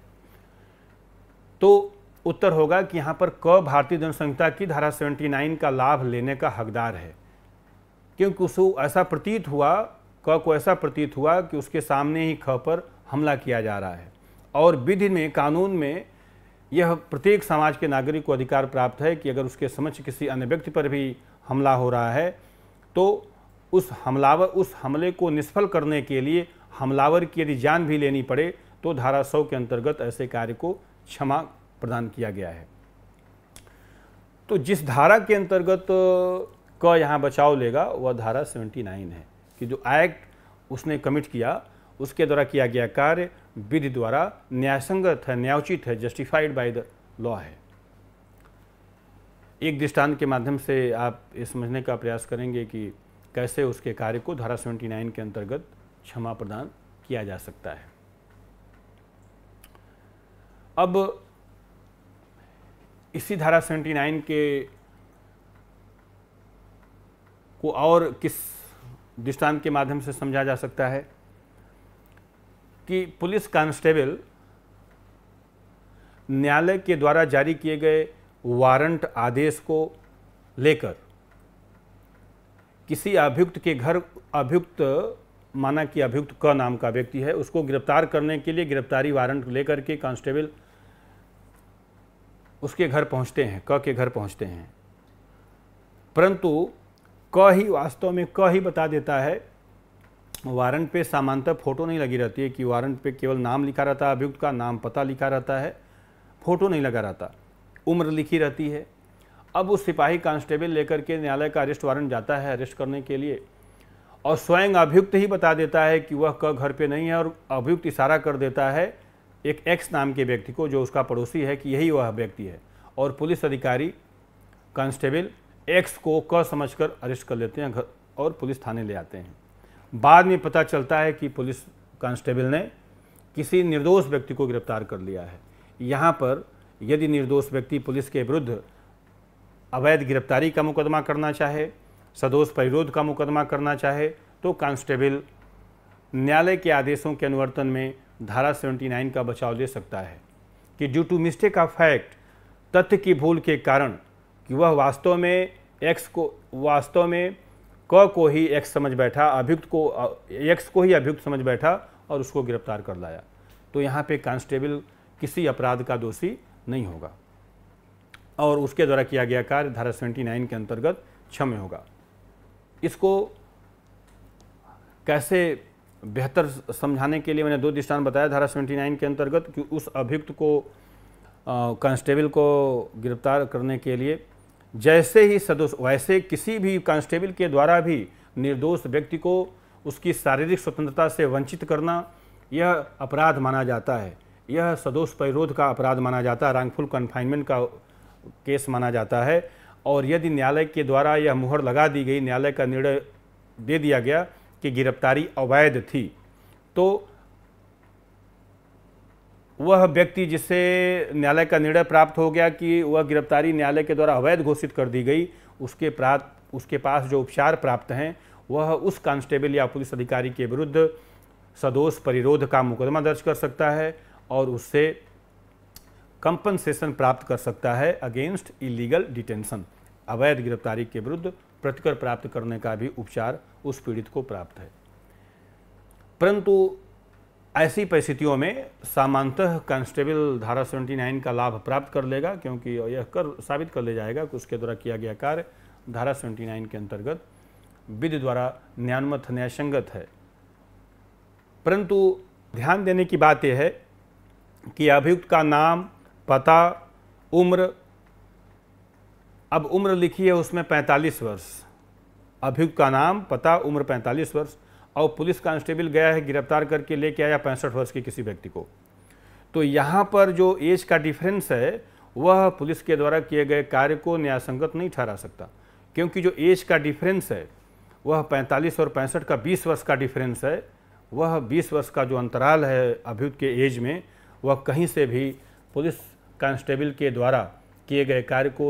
A: तो उत्तर होगा कि यहाँ पर क भारतीय जनसंहिता की धारा 79 का लाभ लेने का हकदार है क्योंकि उसको ऐसा प्रतीत हुआ क को ऐसा प्रतीत हुआ कि उसके सामने ही ख पर हमला किया जा रहा है और विधि में कानून में यह प्रत्येक समाज के नागरिक को अधिकार प्राप्त है कि अगर उसके समक्ष किसी अन्य व्यक्ति पर भी हमला हो रहा है तो उस हमलावर उस हमले को निष्फल करने के लिए हमलावर की यदि जान भी लेनी पड़े तो धारा सौ के अंतर्गत ऐसे कार्य को क्षमा प्रदान किया गया है तो जिस धारा के अंतर्गत क यहाँ बचाव लेगा वह धारा सेवेंटी नाइन है कि जो एक्ट उसने कमिट किया उसके द्वारा किया गया कार्य विधि द्वारा न्यायसंगत है न्यायोचित है जस्टिफाइड बाय द लॉ है एक दृष्टांत के माध्यम से आप ये समझने का प्रयास करेंगे कि कैसे उसके कार्य को धारा 79 के अंतर्गत क्षमा प्रदान किया जा सकता है अब इसी धारा 79 के को और किस दृष्टांत के माध्यम से समझा जा सकता है कि पुलिस कांस्टेबल न्यायालय के द्वारा जारी किए गए वारंट आदेश को लेकर किसी अभियुक्त के घर अभियुक्त माना कि अभियुक्त क नाम का व्यक्ति है उसको गिरफ्तार करने के लिए गिरफ्तारी वारंट लेकर के कांस्टेबल उसके घर पहुंचते हैं क के घर पहुंचते हैं परंतु क ही वास्तव में क ही बता देता है वारंट पे सामान्यतः फ़ोटो नहीं लगी रहती है कि वारंट पे केवल नाम लिखा रहता है अभियुक्त का नाम पता लिखा रहता है फ़ोटो नहीं लगा रहता उम्र लिखी रहती है अब उस सिपाही कांस्टेबल लेकर के न्यायालय का अरेस्ट वारंट जाता है अरेस्ट करने के लिए और स्वयं अभियुक्त ही बता देता है कि वह क घर पे नहीं है और अभियुक्त इशारा कर देता है एक एक्स नाम के व्यक्ति को जो उसका पड़ोसी है कि यही वह व्यक्ति है और पुलिस अधिकारी कांस्टेबल एक्स को क समझकर अरेस्ट कर लेते हैं घर और पुलिस थाने ले आते हैं बाद में पता चलता है कि पुलिस कांस्टेबल ने किसी निर्दोष व्यक्ति को गिरफ्तार कर लिया है यहाँ पर यदि निर्दोष व्यक्ति पुलिस के विरुद्ध अवैध गिरफ्तारी का मुकदमा करना चाहे सदोष परिरोध का मुकदमा करना चाहे तो कांस्टेबल न्यायालय के आदेशों के अनुवर्तन में धारा 79 का बचाव दे सकता है कि due to mistake of fact तथ्य की भूल के कारण कि वह वास्तव में एक्स को वास्तव में क को ही एक्स समझ बैठा अभियुक्त को एक्स को ही अभियुक्त समझ बैठा और उसको गिरफ्तार कर लाया तो यहाँ पे कांस्टेबल किसी अपराध का दोषी नहीं होगा और उसके द्वारा किया गया कार्य धारा सेवेंटी नाइन के अंतर्गत क्षम्य होगा इसको कैसे बेहतर समझाने के लिए मैंने दो दृष्टान बताया धारा सेवेंटी नाइन के अंतर्गत कि उस अभियुक्त को कांस्टेबल को गिरफ्तार करने के लिए जैसे ही सदोष वैसे किसी भी कांस्टेबल के द्वारा भी निर्दोष व्यक्ति को उसकी शारीरिक स्वतंत्रता से वंचित करना यह अपराध माना जाता है यह सदोष परिरोध का अपराध माना जाता है रैंकफुल कन्फाइनमेंट का केस माना जाता है और यदि न्यायालय के द्वारा यह मुहर लगा दी गई न्यायालय का निर्णय दे दिया गया कि गिरफ्तारी अवैध थी तो वह व्यक्ति जिसे न्यायालय का निर्णय प्राप्त हो गया कि वह गिरफ्तारी न्यायालय के द्वारा अवैध घोषित कर दी गई उसके प्राप्त उसके पास जो उपचार प्राप्त हैं वह उस कांस्टेबल या पुलिस अधिकारी के विरुद्ध सदोष परिरोध का मुकदमा दर्ज कर सकता है और उससे कंपनसेशन प्राप्त कर सकता है अगेंस्ट इलीगल डिटेंशन अवैध गिरफ्तारी के विरुद्ध प्रतिकर प्राप्त करने का भी उपचार उस पीड़ित को प्राप्त है परंतु ऐसी परिस्थितियों में सामान्यतः कांस्टेबल धारा 79 का लाभ प्राप्त कर लेगा क्योंकि यह कर साबित कर ले जाएगा कि उसके द्वारा किया गया कार्य धारा 79 के अंतर्गत विधि द्वारा न्यायमत न्यायसंगत है परंतु ध्यान देने की बात यह है कि अभियुक्त का नाम पता उम्र अब उम्र लिखी है उसमें 45 वर्ष अभियुक्त का नाम पता उम्र 45 वर्ष और पुलिस कांस्टेबल गया है गिरफ्तार करके लेके आया पैंसठ वर्ष के किसी व्यक्ति को तो यहाँ पर जो एज का डिफरेंस है वह पुलिस के द्वारा किए गए कार्य को न्यायसंगत नहीं ठहरा सकता क्योंकि जो एज का डिफरेंस है वह 45 और पैंसठ का 20 वर्ष का डिफरेंस है वह 20 वर्ष का जो अंतराल है अभियुक्त के एज में वह कहीं से भी पुलिस कांस्टेबल के द्वारा किए गए कार्य को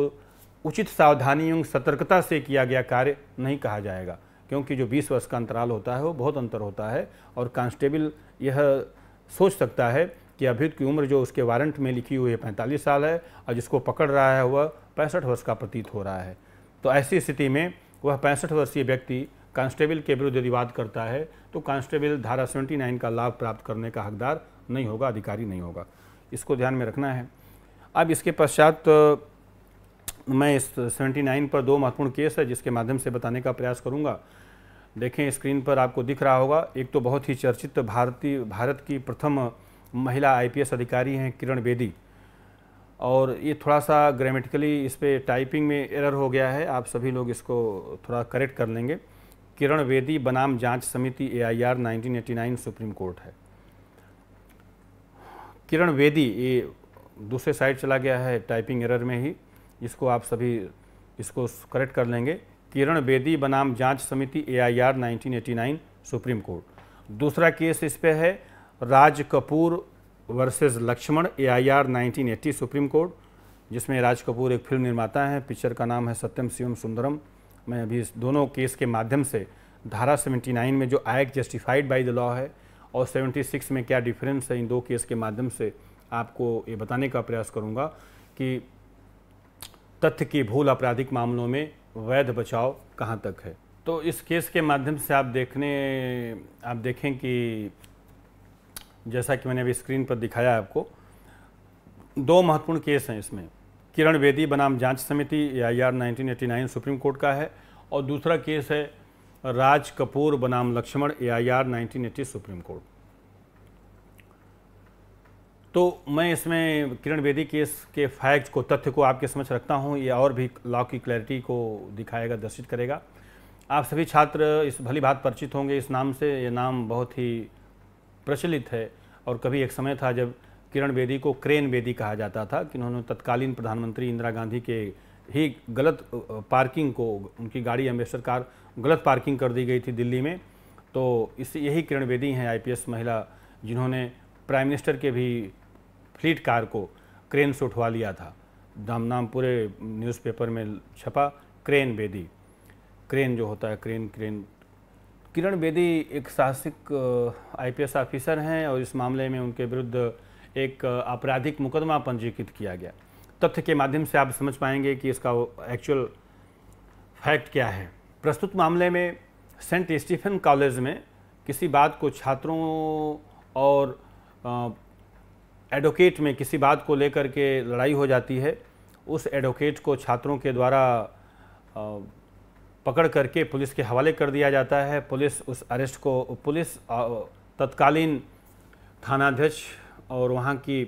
A: उचित सावधानी एवं सतर्कता से किया गया कार्य नहीं कहा जाएगा क्योंकि जो 20 वर्ष का अंतराल होता है वो बहुत अंतर होता है और कांस्टेबल यह सोच सकता है कि अभियुक्त की उम्र जो उसके वारंट में लिखी हुई है पैंतालीस साल है और जिसको पकड़ रहा है वह पैंसठ वर्ष का प्रतीत हो रहा है तो ऐसी स्थिति में वह पैंसठ वर्षीय व्यक्ति कांस्टेबल के विरुद्ध यदि बात करता है तो कांस्टेबल धारा 79 का लाभ प्राप्त करने का हकदार नहीं होगा अधिकारी नहीं होगा इसको ध्यान में रखना है अब इसके पश्चात मैं इस सेवेंटी नाइन पर दो महत्वपूर्ण केस है जिसके माध्यम से बताने का प्रयास करूंगा देखें स्क्रीन पर आपको दिख रहा होगा एक तो बहुत ही चर्चित भारतीय भारत की प्रथम महिला आईपीएस अधिकारी हैं किरण बेदी और ये थोड़ा सा ग्रामेटिकली इस पर टाइपिंग में एरर हो गया है आप सभी लोग इसको थोड़ा करेक्ट कर लेंगे किरण वेदी बनाम जांच समिति एआईआर 1989 सुप्रीम कोर्ट है किरण वेदी ये दूसरे साइड चला गया है टाइपिंग एरर में ही इसको आप सभी इसको करेक्ट कर लेंगे किरण वेदी बनाम जांच समिति एआईआर 1989 सुप्रीम कोर्ट दूसरा केस इस पे है Raj Kapoor versus Laxman A I R 1980 Supreme Court जिसमें राज कपूर एक फिल्म निर्माता हैं पिक्चर का नाम है सत्यम शिवम सुंदरम मैं अभी इस दोनों केस के माध्यम से धारा 79 में जो act justified by the law है और 76 में क्या डिफरेंस है इन दो केस के माध्यम से आपको ये बताने का प्रयास करूँगा कि तथ्य की भूल आपराधिक मामलों में वैध बचाव कहाँ तक है तो इस केस के माध्यम से आप देखने आप देखें कि जैसा कि मैंने अभी स्क्रीन पर दिखाया आपको दो महत्वपूर्ण केस हैं इसमें किरण वेदी बनाम जांच समिति A I R Supreme Court का है और दूसरा केस है राज कपूर बनाम Laxman A I R nineteen Supreme Court तो मैं इसमें किरण बेदी केस के फैक्ट को तथ्य को आपके समझ रखता हूँ ये और भी लॉ की क्लैरिटी को दिखाएगा दर्शित करेगा आप सभी छात्र इस भली बात परिचित होंगे इस नाम से ये नाम बहुत ही प्रचलित है और कभी एक समय था जब किरण बेदी को क्रेन बेदी कहा जाता था कि उन्होंने तत्कालीन प्रधानमंत्री इंदिरा गांधी के ही गलत पार्किंग को उनकी गाड़ी अम्बेसर कार गलत पार्किंग कर दी गई थी दिल्ली में तो इस यही किरण बेदी हैं आईपीएस महिला जिन्होंने प्राइम मिनिस्टर के भी फ्लीट कार को क्रेन से उठवा लिया था दाम नाम पूरे न्यूज़पेपर में छपा क्रेन बेदी क्रेन जो होता है क्रेन क्रेन किरण बेदी एक साहसिक आईपीएस ऑफिसर हैं और इस मामले में उनके विरुद्ध एक आपराधिक मुकदमा पंजीकृत किया गया तथ्य के माध्यम से आप समझ पाएंगे कि इसका एक्चुअल फैक्ट क्या है प्रस्तुत मामले में सेंट स्टीफन कॉलेज में किसी बात को छात्रों और एडवोकेट में किसी बात को लेकर के लड़ाई हो जाती है उस एडवोकेट को छात्रों के द्वारा पकड़ करके पुलिस के हवाले कर दिया जाता है पुलिस उस अरेस्ट को पुलिस तत्कालीन थानाध्यक्ष और वहाँ की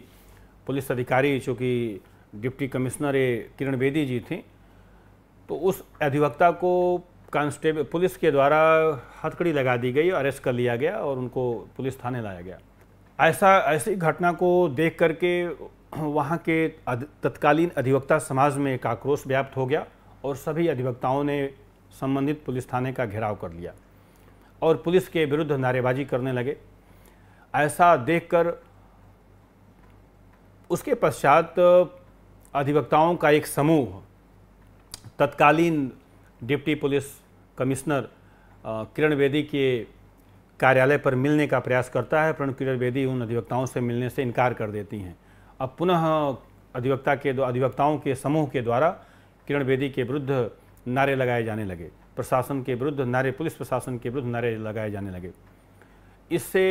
A: पुलिस अधिकारी चूँकि डिप्टी कमिश्नर किरण बेदी जी थी तो उस अधिवक्ता को कांस्टेबल पुलिस के द्वारा हथकड़ी लगा दी गई अरेस्ट कर लिया गया और उनको पुलिस थाने लाया गया ऐसा ऐसी घटना को देख करके वहाँ के तत्कालीन अधिवक्ता समाज में एक आक्रोश व्याप्त हो गया और सभी अधिवक्ताओं ने संबंधित पुलिस थाने का घेराव कर लिया और पुलिस के विरुद्ध नारेबाजी करने लगे ऐसा देखकर उसके पश्चात अधिवक्ताओं का एक समूह तत्कालीन deputy police commissioner Kiran Bedi के कार्यालय पर मिलने का प्रयास करता है परंतु किरण बेदी उन अधिवक्ताओं से मिलने से इनकार कर देती हैं अब पुनः अधिवक्ता के अधिवक्ताओं के समूह के द्वारा किरण बेदी के विरुद्ध नारे लगाए जाने लगे प्रशासन के विरुद्ध नारे पुलिस प्रशासन के विरुद्ध नारे लगाए जाने लगे इससे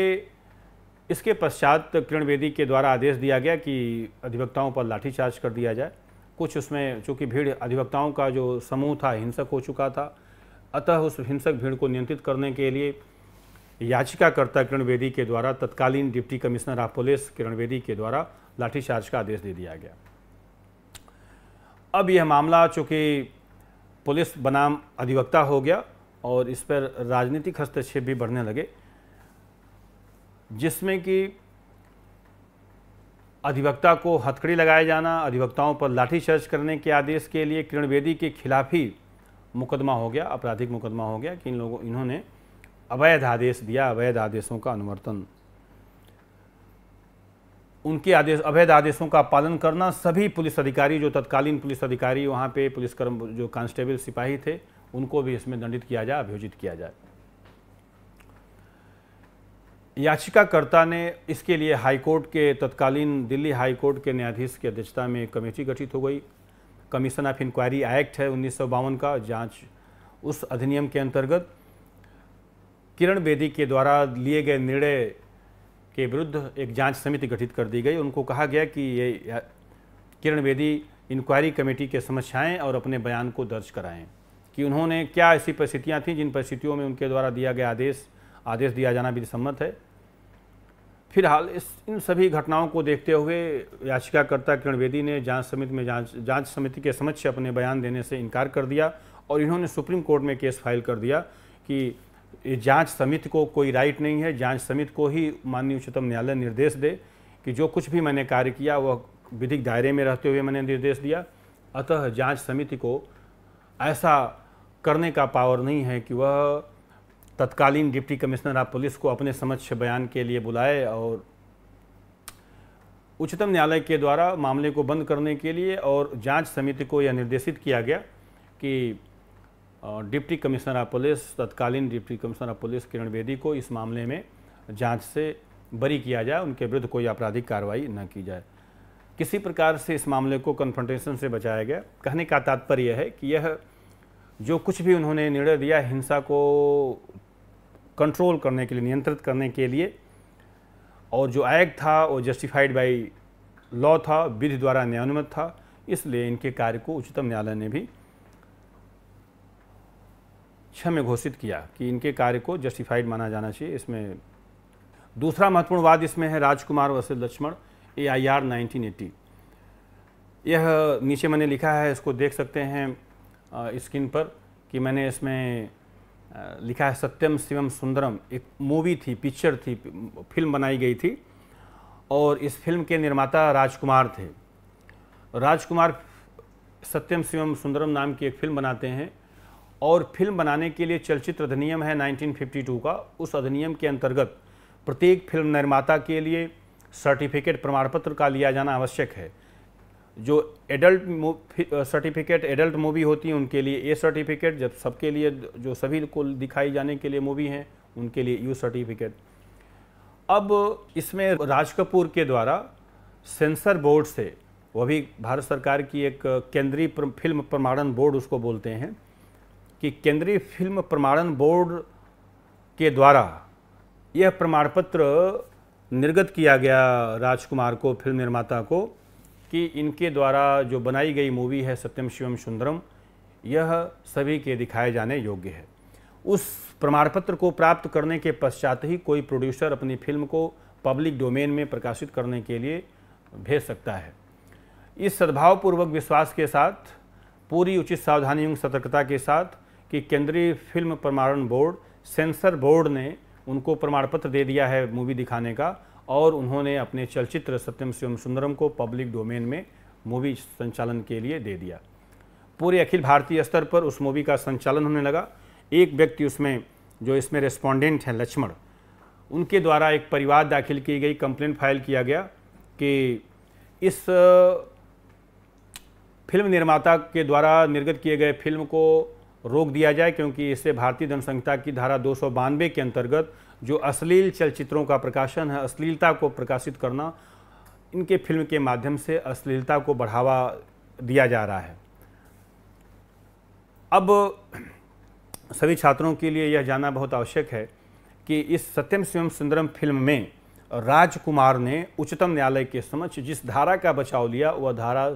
A: इसके पश्चात किरण बेदी के द्वारा आदेश दिया गया कि अधिवक्ताओं पर लाठीचार्ज कर दिया जाए कुछ उसमें चूँकि भीड़ अधिवक्ताओं का जो समूह था हिंसक हो चुका था अतः उस हिंसक भीड़ को नियंत्रित करने के लिए याचिकाकर्ता किरण बेदी के द्वारा तत्कालीन deputy commissioner of police Kiran Bedi के द्वारा लाठीचार्ज का आदेश दे दिया गया अब यह मामला चूँकि पुलिस बनाम अधिवक्ता हो गया और इस पर राजनीतिक हस्तक्षेप भी बढ़ने लगे जिसमें कि अधिवक्ता को हथकड़ी लगाए जाना अधिवक्ताओं पर लाठी चार्ज करने के आदेश के लिए किरण बेदी के खिलाफ ही मुकदमा हो गया आपराधिक मुकदमा हो गया कि इन लोगों इन्होंने अवैध आदेश दिया अवैध आदेशों का अनुवर्तन उनके आदेश अवैध आदेशों का पालन करना सभी पुलिस अधिकारी जो तत्कालीन पुलिस अधिकारी वहाँ पे पुलिस कर्म जो कांस्टेबल सिपाही थे उनको भी इसमें दंडित किया जाए अभियोजित किया जाए याचिकाकर्ता ने इसके लिए हाईकोर्ट के तत्कालीन दिल्ली हाईकोर्ट के न्यायाधीश की अध्यक्षता में कमेटी गठित हो गई कमीशन ऑफ इंक्वायरी एक्ट है उन्नीस का जांच उस अधिनियम के अंतर्गत किरण बेदी के द्वारा लिए गए निर्णय के विरुद्ध एक जांच समिति गठित कर दी गई उनको कहा गया कि ये किरण बेदी इंक्वायरी कमेटी के समस्याएं और अपने बयान को दर्ज कराएं कि उन्होंने क्या ऐसी परिस्थितियाँ थीं जिन परिस्थितियों में उनके द्वारा दिया गया आदेश आदेश दिया जाना भी सम्मत है फिलहाल इस इन सभी घटनाओं को देखते हुए याचिकाकर्ता किरण बेदी ने जांच समिति में जांच जांच समिति के समक्ष अपने बयान देने से इनकार कर दिया और इन्होंने सुप्रीम कोर्ट में केस फाइल कर दिया कि जांच समिति को कोई राइट नहीं है जांच समिति को ही माननीय उच्चतम न्यायालय निर्देश दे कि जो कुछ भी मैंने कार्य किया वह विधिक दायरे में रहते हुए मैंने निर्देश दिया अतः जाँच समिति को ऐसा करने का पावर नहीं है कि वह तत्कालीन डिप्टी कमिश्नर ऑफ पुलिस को अपने समक्ष बयान के लिए बुलाए और उच्चतम न्यायालय के द्वारा मामले को बंद करने के लिए और जांच समिति को यह निर्देशित किया गया कि डिप्टी कमिश्नर ऑफ पुलिस तत्कालीन deputy commissioner of police Kiran Bedi को इस मामले में जांच से बरी किया जाए उनके विरुद्ध कोई आपराधिक कार्रवाई न की जाए किसी प्रकार से इस मामले को कन्फ्रंटेशन से बचाया गया कहने का तात्पर्य है कि यह जो कुछ भी उन्होंने निर्णय दिया हिंसा को कंट्रोल करने के लिए नियंत्रित करने के लिए और जो एक्ट था वो जस्टिफाइड बाई लॉ था विधि द्वारा न्यायानुमत था इसलिए इनके कार्य को उच्चतम न्यायालय ने भी क्षम्य घोषित किया कि इनके कार्य को जस्टिफाइड माना जाना चाहिए इसमें दूसरा महत्वपूर्ण वाद इसमें है Rajkumar versus Laxman A I R nineteen यह नीचे मैंने लिखा है इसको देख सकते हैं स्क्रीन पर कि मैंने इसमें लिखा है सत्यम शिवम सुंदरम एक मूवी थी पिक्चर थी फिल्म बनाई गई थी और इस फिल्म के निर्माता राजकुमार थे राजकुमार सत्यम शिवम सुंदरम नाम की एक फिल्म बनाते हैं और फिल्म बनाने के लिए चलचित्र अधिनियम है 1952 का उस अधिनियम के अंतर्गत प्रत्येक फिल्म निर्माता के लिए सर्टिफिकेट प्रमाण पत्र का लिया जाना आवश्यक है जो एडल्ट सर्टिफिकेट एडल्ट मूवी होती हैं उनके लिए ए सर्टिफिकेट जब सबके लिए जो सभी को दिखाई जाने के लिए मूवी हैं उनके लिए यू सर्टिफिकेट अब इसमें राज कपूर के द्वारा सेंसर बोर्ड से वह भी भारत सरकार की एक केंद्रीय प्र, फिल्म प्रमाणन बोर्ड उसको बोलते हैं कि केंद्रीय फिल्म प्रमाणन बोर्ड के द्वारा यह प्रमाण पत्र निर्गत किया गया राजकुमार को फिल्म निर्माता को कि इनके द्वारा जो बनाई गई मूवी है सत्यम शिवम सुंदरम यह सभी के दिखाए जाने योग्य है उस प्रमाण पत्र को प्राप्त करने के पश्चात ही कोई प्रोड्यूसर अपनी फिल्म को पब्लिक डोमेन में प्रकाशित करने के लिए भेज सकता है इस सद्भावपूर्वक विश्वास के साथ पूरी उचित सावधानी एवं सतर्कता के साथ कि केंद्रीय फिल्म प्रमाणन बोर्ड सेंसर बोर्ड ने उनको प्रमाण पत्र दे दिया है मूवी दिखाने का और उन्होंने अपने चलचित्र सत्यम शिवम सुंदरम को पब्लिक डोमेन में मूवी संचालन के लिए दे दिया पूरे अखिल भारतीय स्तर पर उस मूवी का संचालन होने लगा एक व्यक्ति उसमें जो इसमें रेस्पॉन्डेंट हैं लक्ष्मण उनके द्वारा एक परिवार दाखिल की गई कंप्लेन फाइल किया गया कि इस फिल्म निर्माता के द्वारा निर्गत किए गए फिल्म को रोक दिया जाए क्योंकि इससे भारतीय जनसंहिता की धारा दो के अंतर्गत जो अश्लील चलचित्रों का प्रकाशन है अश्लीलता को प्रकाशित करना इनके फिल्म के माध्यम से अश्लीलता को बढ़ावा दिया जा रहा है अब सभी छात्रों के लिए यह जानना बहुत आवश्यक है कि इस सत्यम शिवम सुंदरम फिल्म में राजकुमार ने उच्चतम न्यायालय के समक्ष जिस धारा का बचाव लिया वह धारा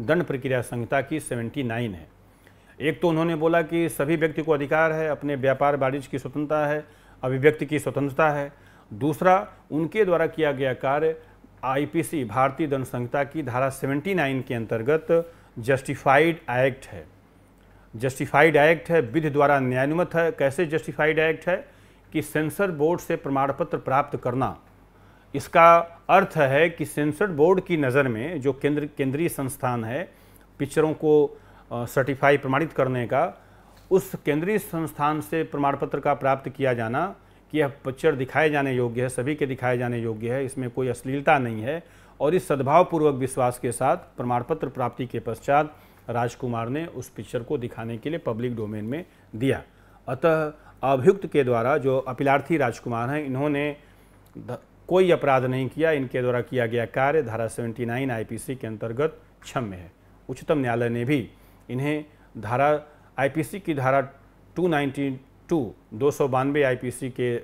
A: दंड प्रक्रिया संहिता की 79 है एक तो उन्होंने बोला कि सभी व्यक्ति को अधिकार है अपने व्यापार वाणिज्य की स्वतंत्रता है अभिव्यक्ति की स्वतंत्रता है दूसरा उनके द्वारा किया गया कार्य आईपीसी भारतीय दंड संहिता की धारा 79 के अंतर्गत जस्टिफाइड एक्ट है जस्टिफाइड एक्ट है विधि द्वारा न्यायानुमत है कैसे जस्टिफाइड एक्ट है कि सेंसर बोर्ड से प्रमाण पत्र प्राप्त करना इसका अर्थ है कि सेंसर बोर्ड की नज़र में जो केंद्र केंद्रीय संस्थान है पिक्चरों को सर्टिफाई प्रमाणित करने का उस केंद्रीय संस्थान से प्रमाण पत्र का प्राप्त किया जाना कि यह पिक्चर दिखाए जाने योग्य है सभी के दिखाए जाने योग्य है इसमें कोई अश्लीलता नहीं है और इस सद्भावपूर्वक विश्वास के साथ प्रमाण पत्र प्राप्ति के पश्चात राजकुमार ने उस पिक्चर को दिखाने के लिए पब्लिक डोमेन में दिया अतः अभियुक्त के द्वारा जो अपिलार्थी राजकुमार हैं इन्होंने कोई अपराध नहीं किया इनके द्वारा किया गया कार्य धारा 79 आईपीसी के अंतर्गत क्षम्य है उच्चतम न्यायालय ने भी इन्हें धारा आईपीसी की धारा 292 दो सौ बानवे आई के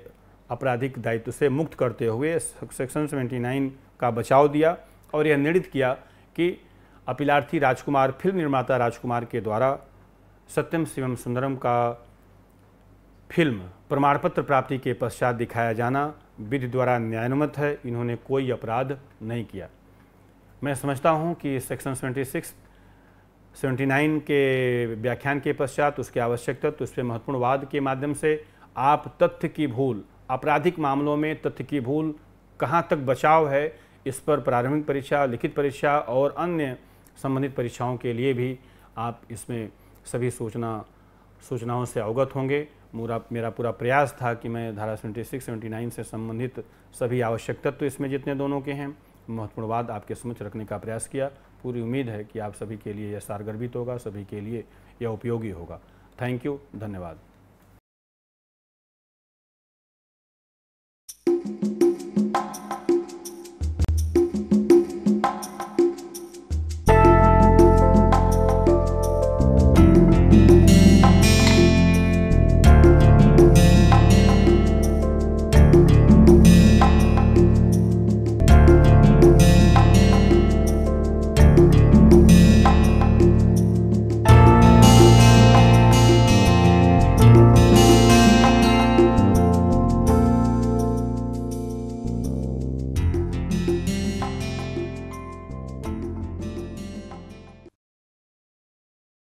A: आपराधिक दायित्व से मुक्त करते हुए सेक्शन 79 का बचाव दिया और यह निर्णित किया कि अपिलार्थी राजकुमार फिल्म निर्माता राजकुमार के द्वारा सत्यम शिवम सुंदरम का फिल्म प्रमाणपत्र प्राप्ति के पश्चात दिखाया जाना विधि द्वारा न्यायानुमत है इन्होंने कोई अपराध नहीं किया मैं समझता हूं कि सेक्शन सिक्स 79 के व्याख्यान के पश्चात उसके आवश्यक तत्व उस पर महत्वपूर्ण वाद के माध्यम से आप तथ्य की भूल आपराधिक मामलों में तथ्य की भूल कहाँ तक बचाव है इस पर प्रारंभिक परीक्षा लिखित परीक्षा और अन्य संबंधित परीक्षाओं के लिए भी आप इसमें सभी सूचना सूचनाओं से अवगत होंगे मूरा मेरा पूरा प्रयास था कि मैं धारा सेवेंटी सिक्स सेवेंटी नाइन से संबंधित सभी आवश्यक तत्व तो इसमें जितने दोनों के हैं महत्वपूर्ण वाद आपके समक्ष रखने का प्रयास किया पूरी उम्मीद है कि आप सभी के लिए यह सारगर्भित तो होगा सभी के लिए यह उपयोगी होगा थैंक यू धन्यवाद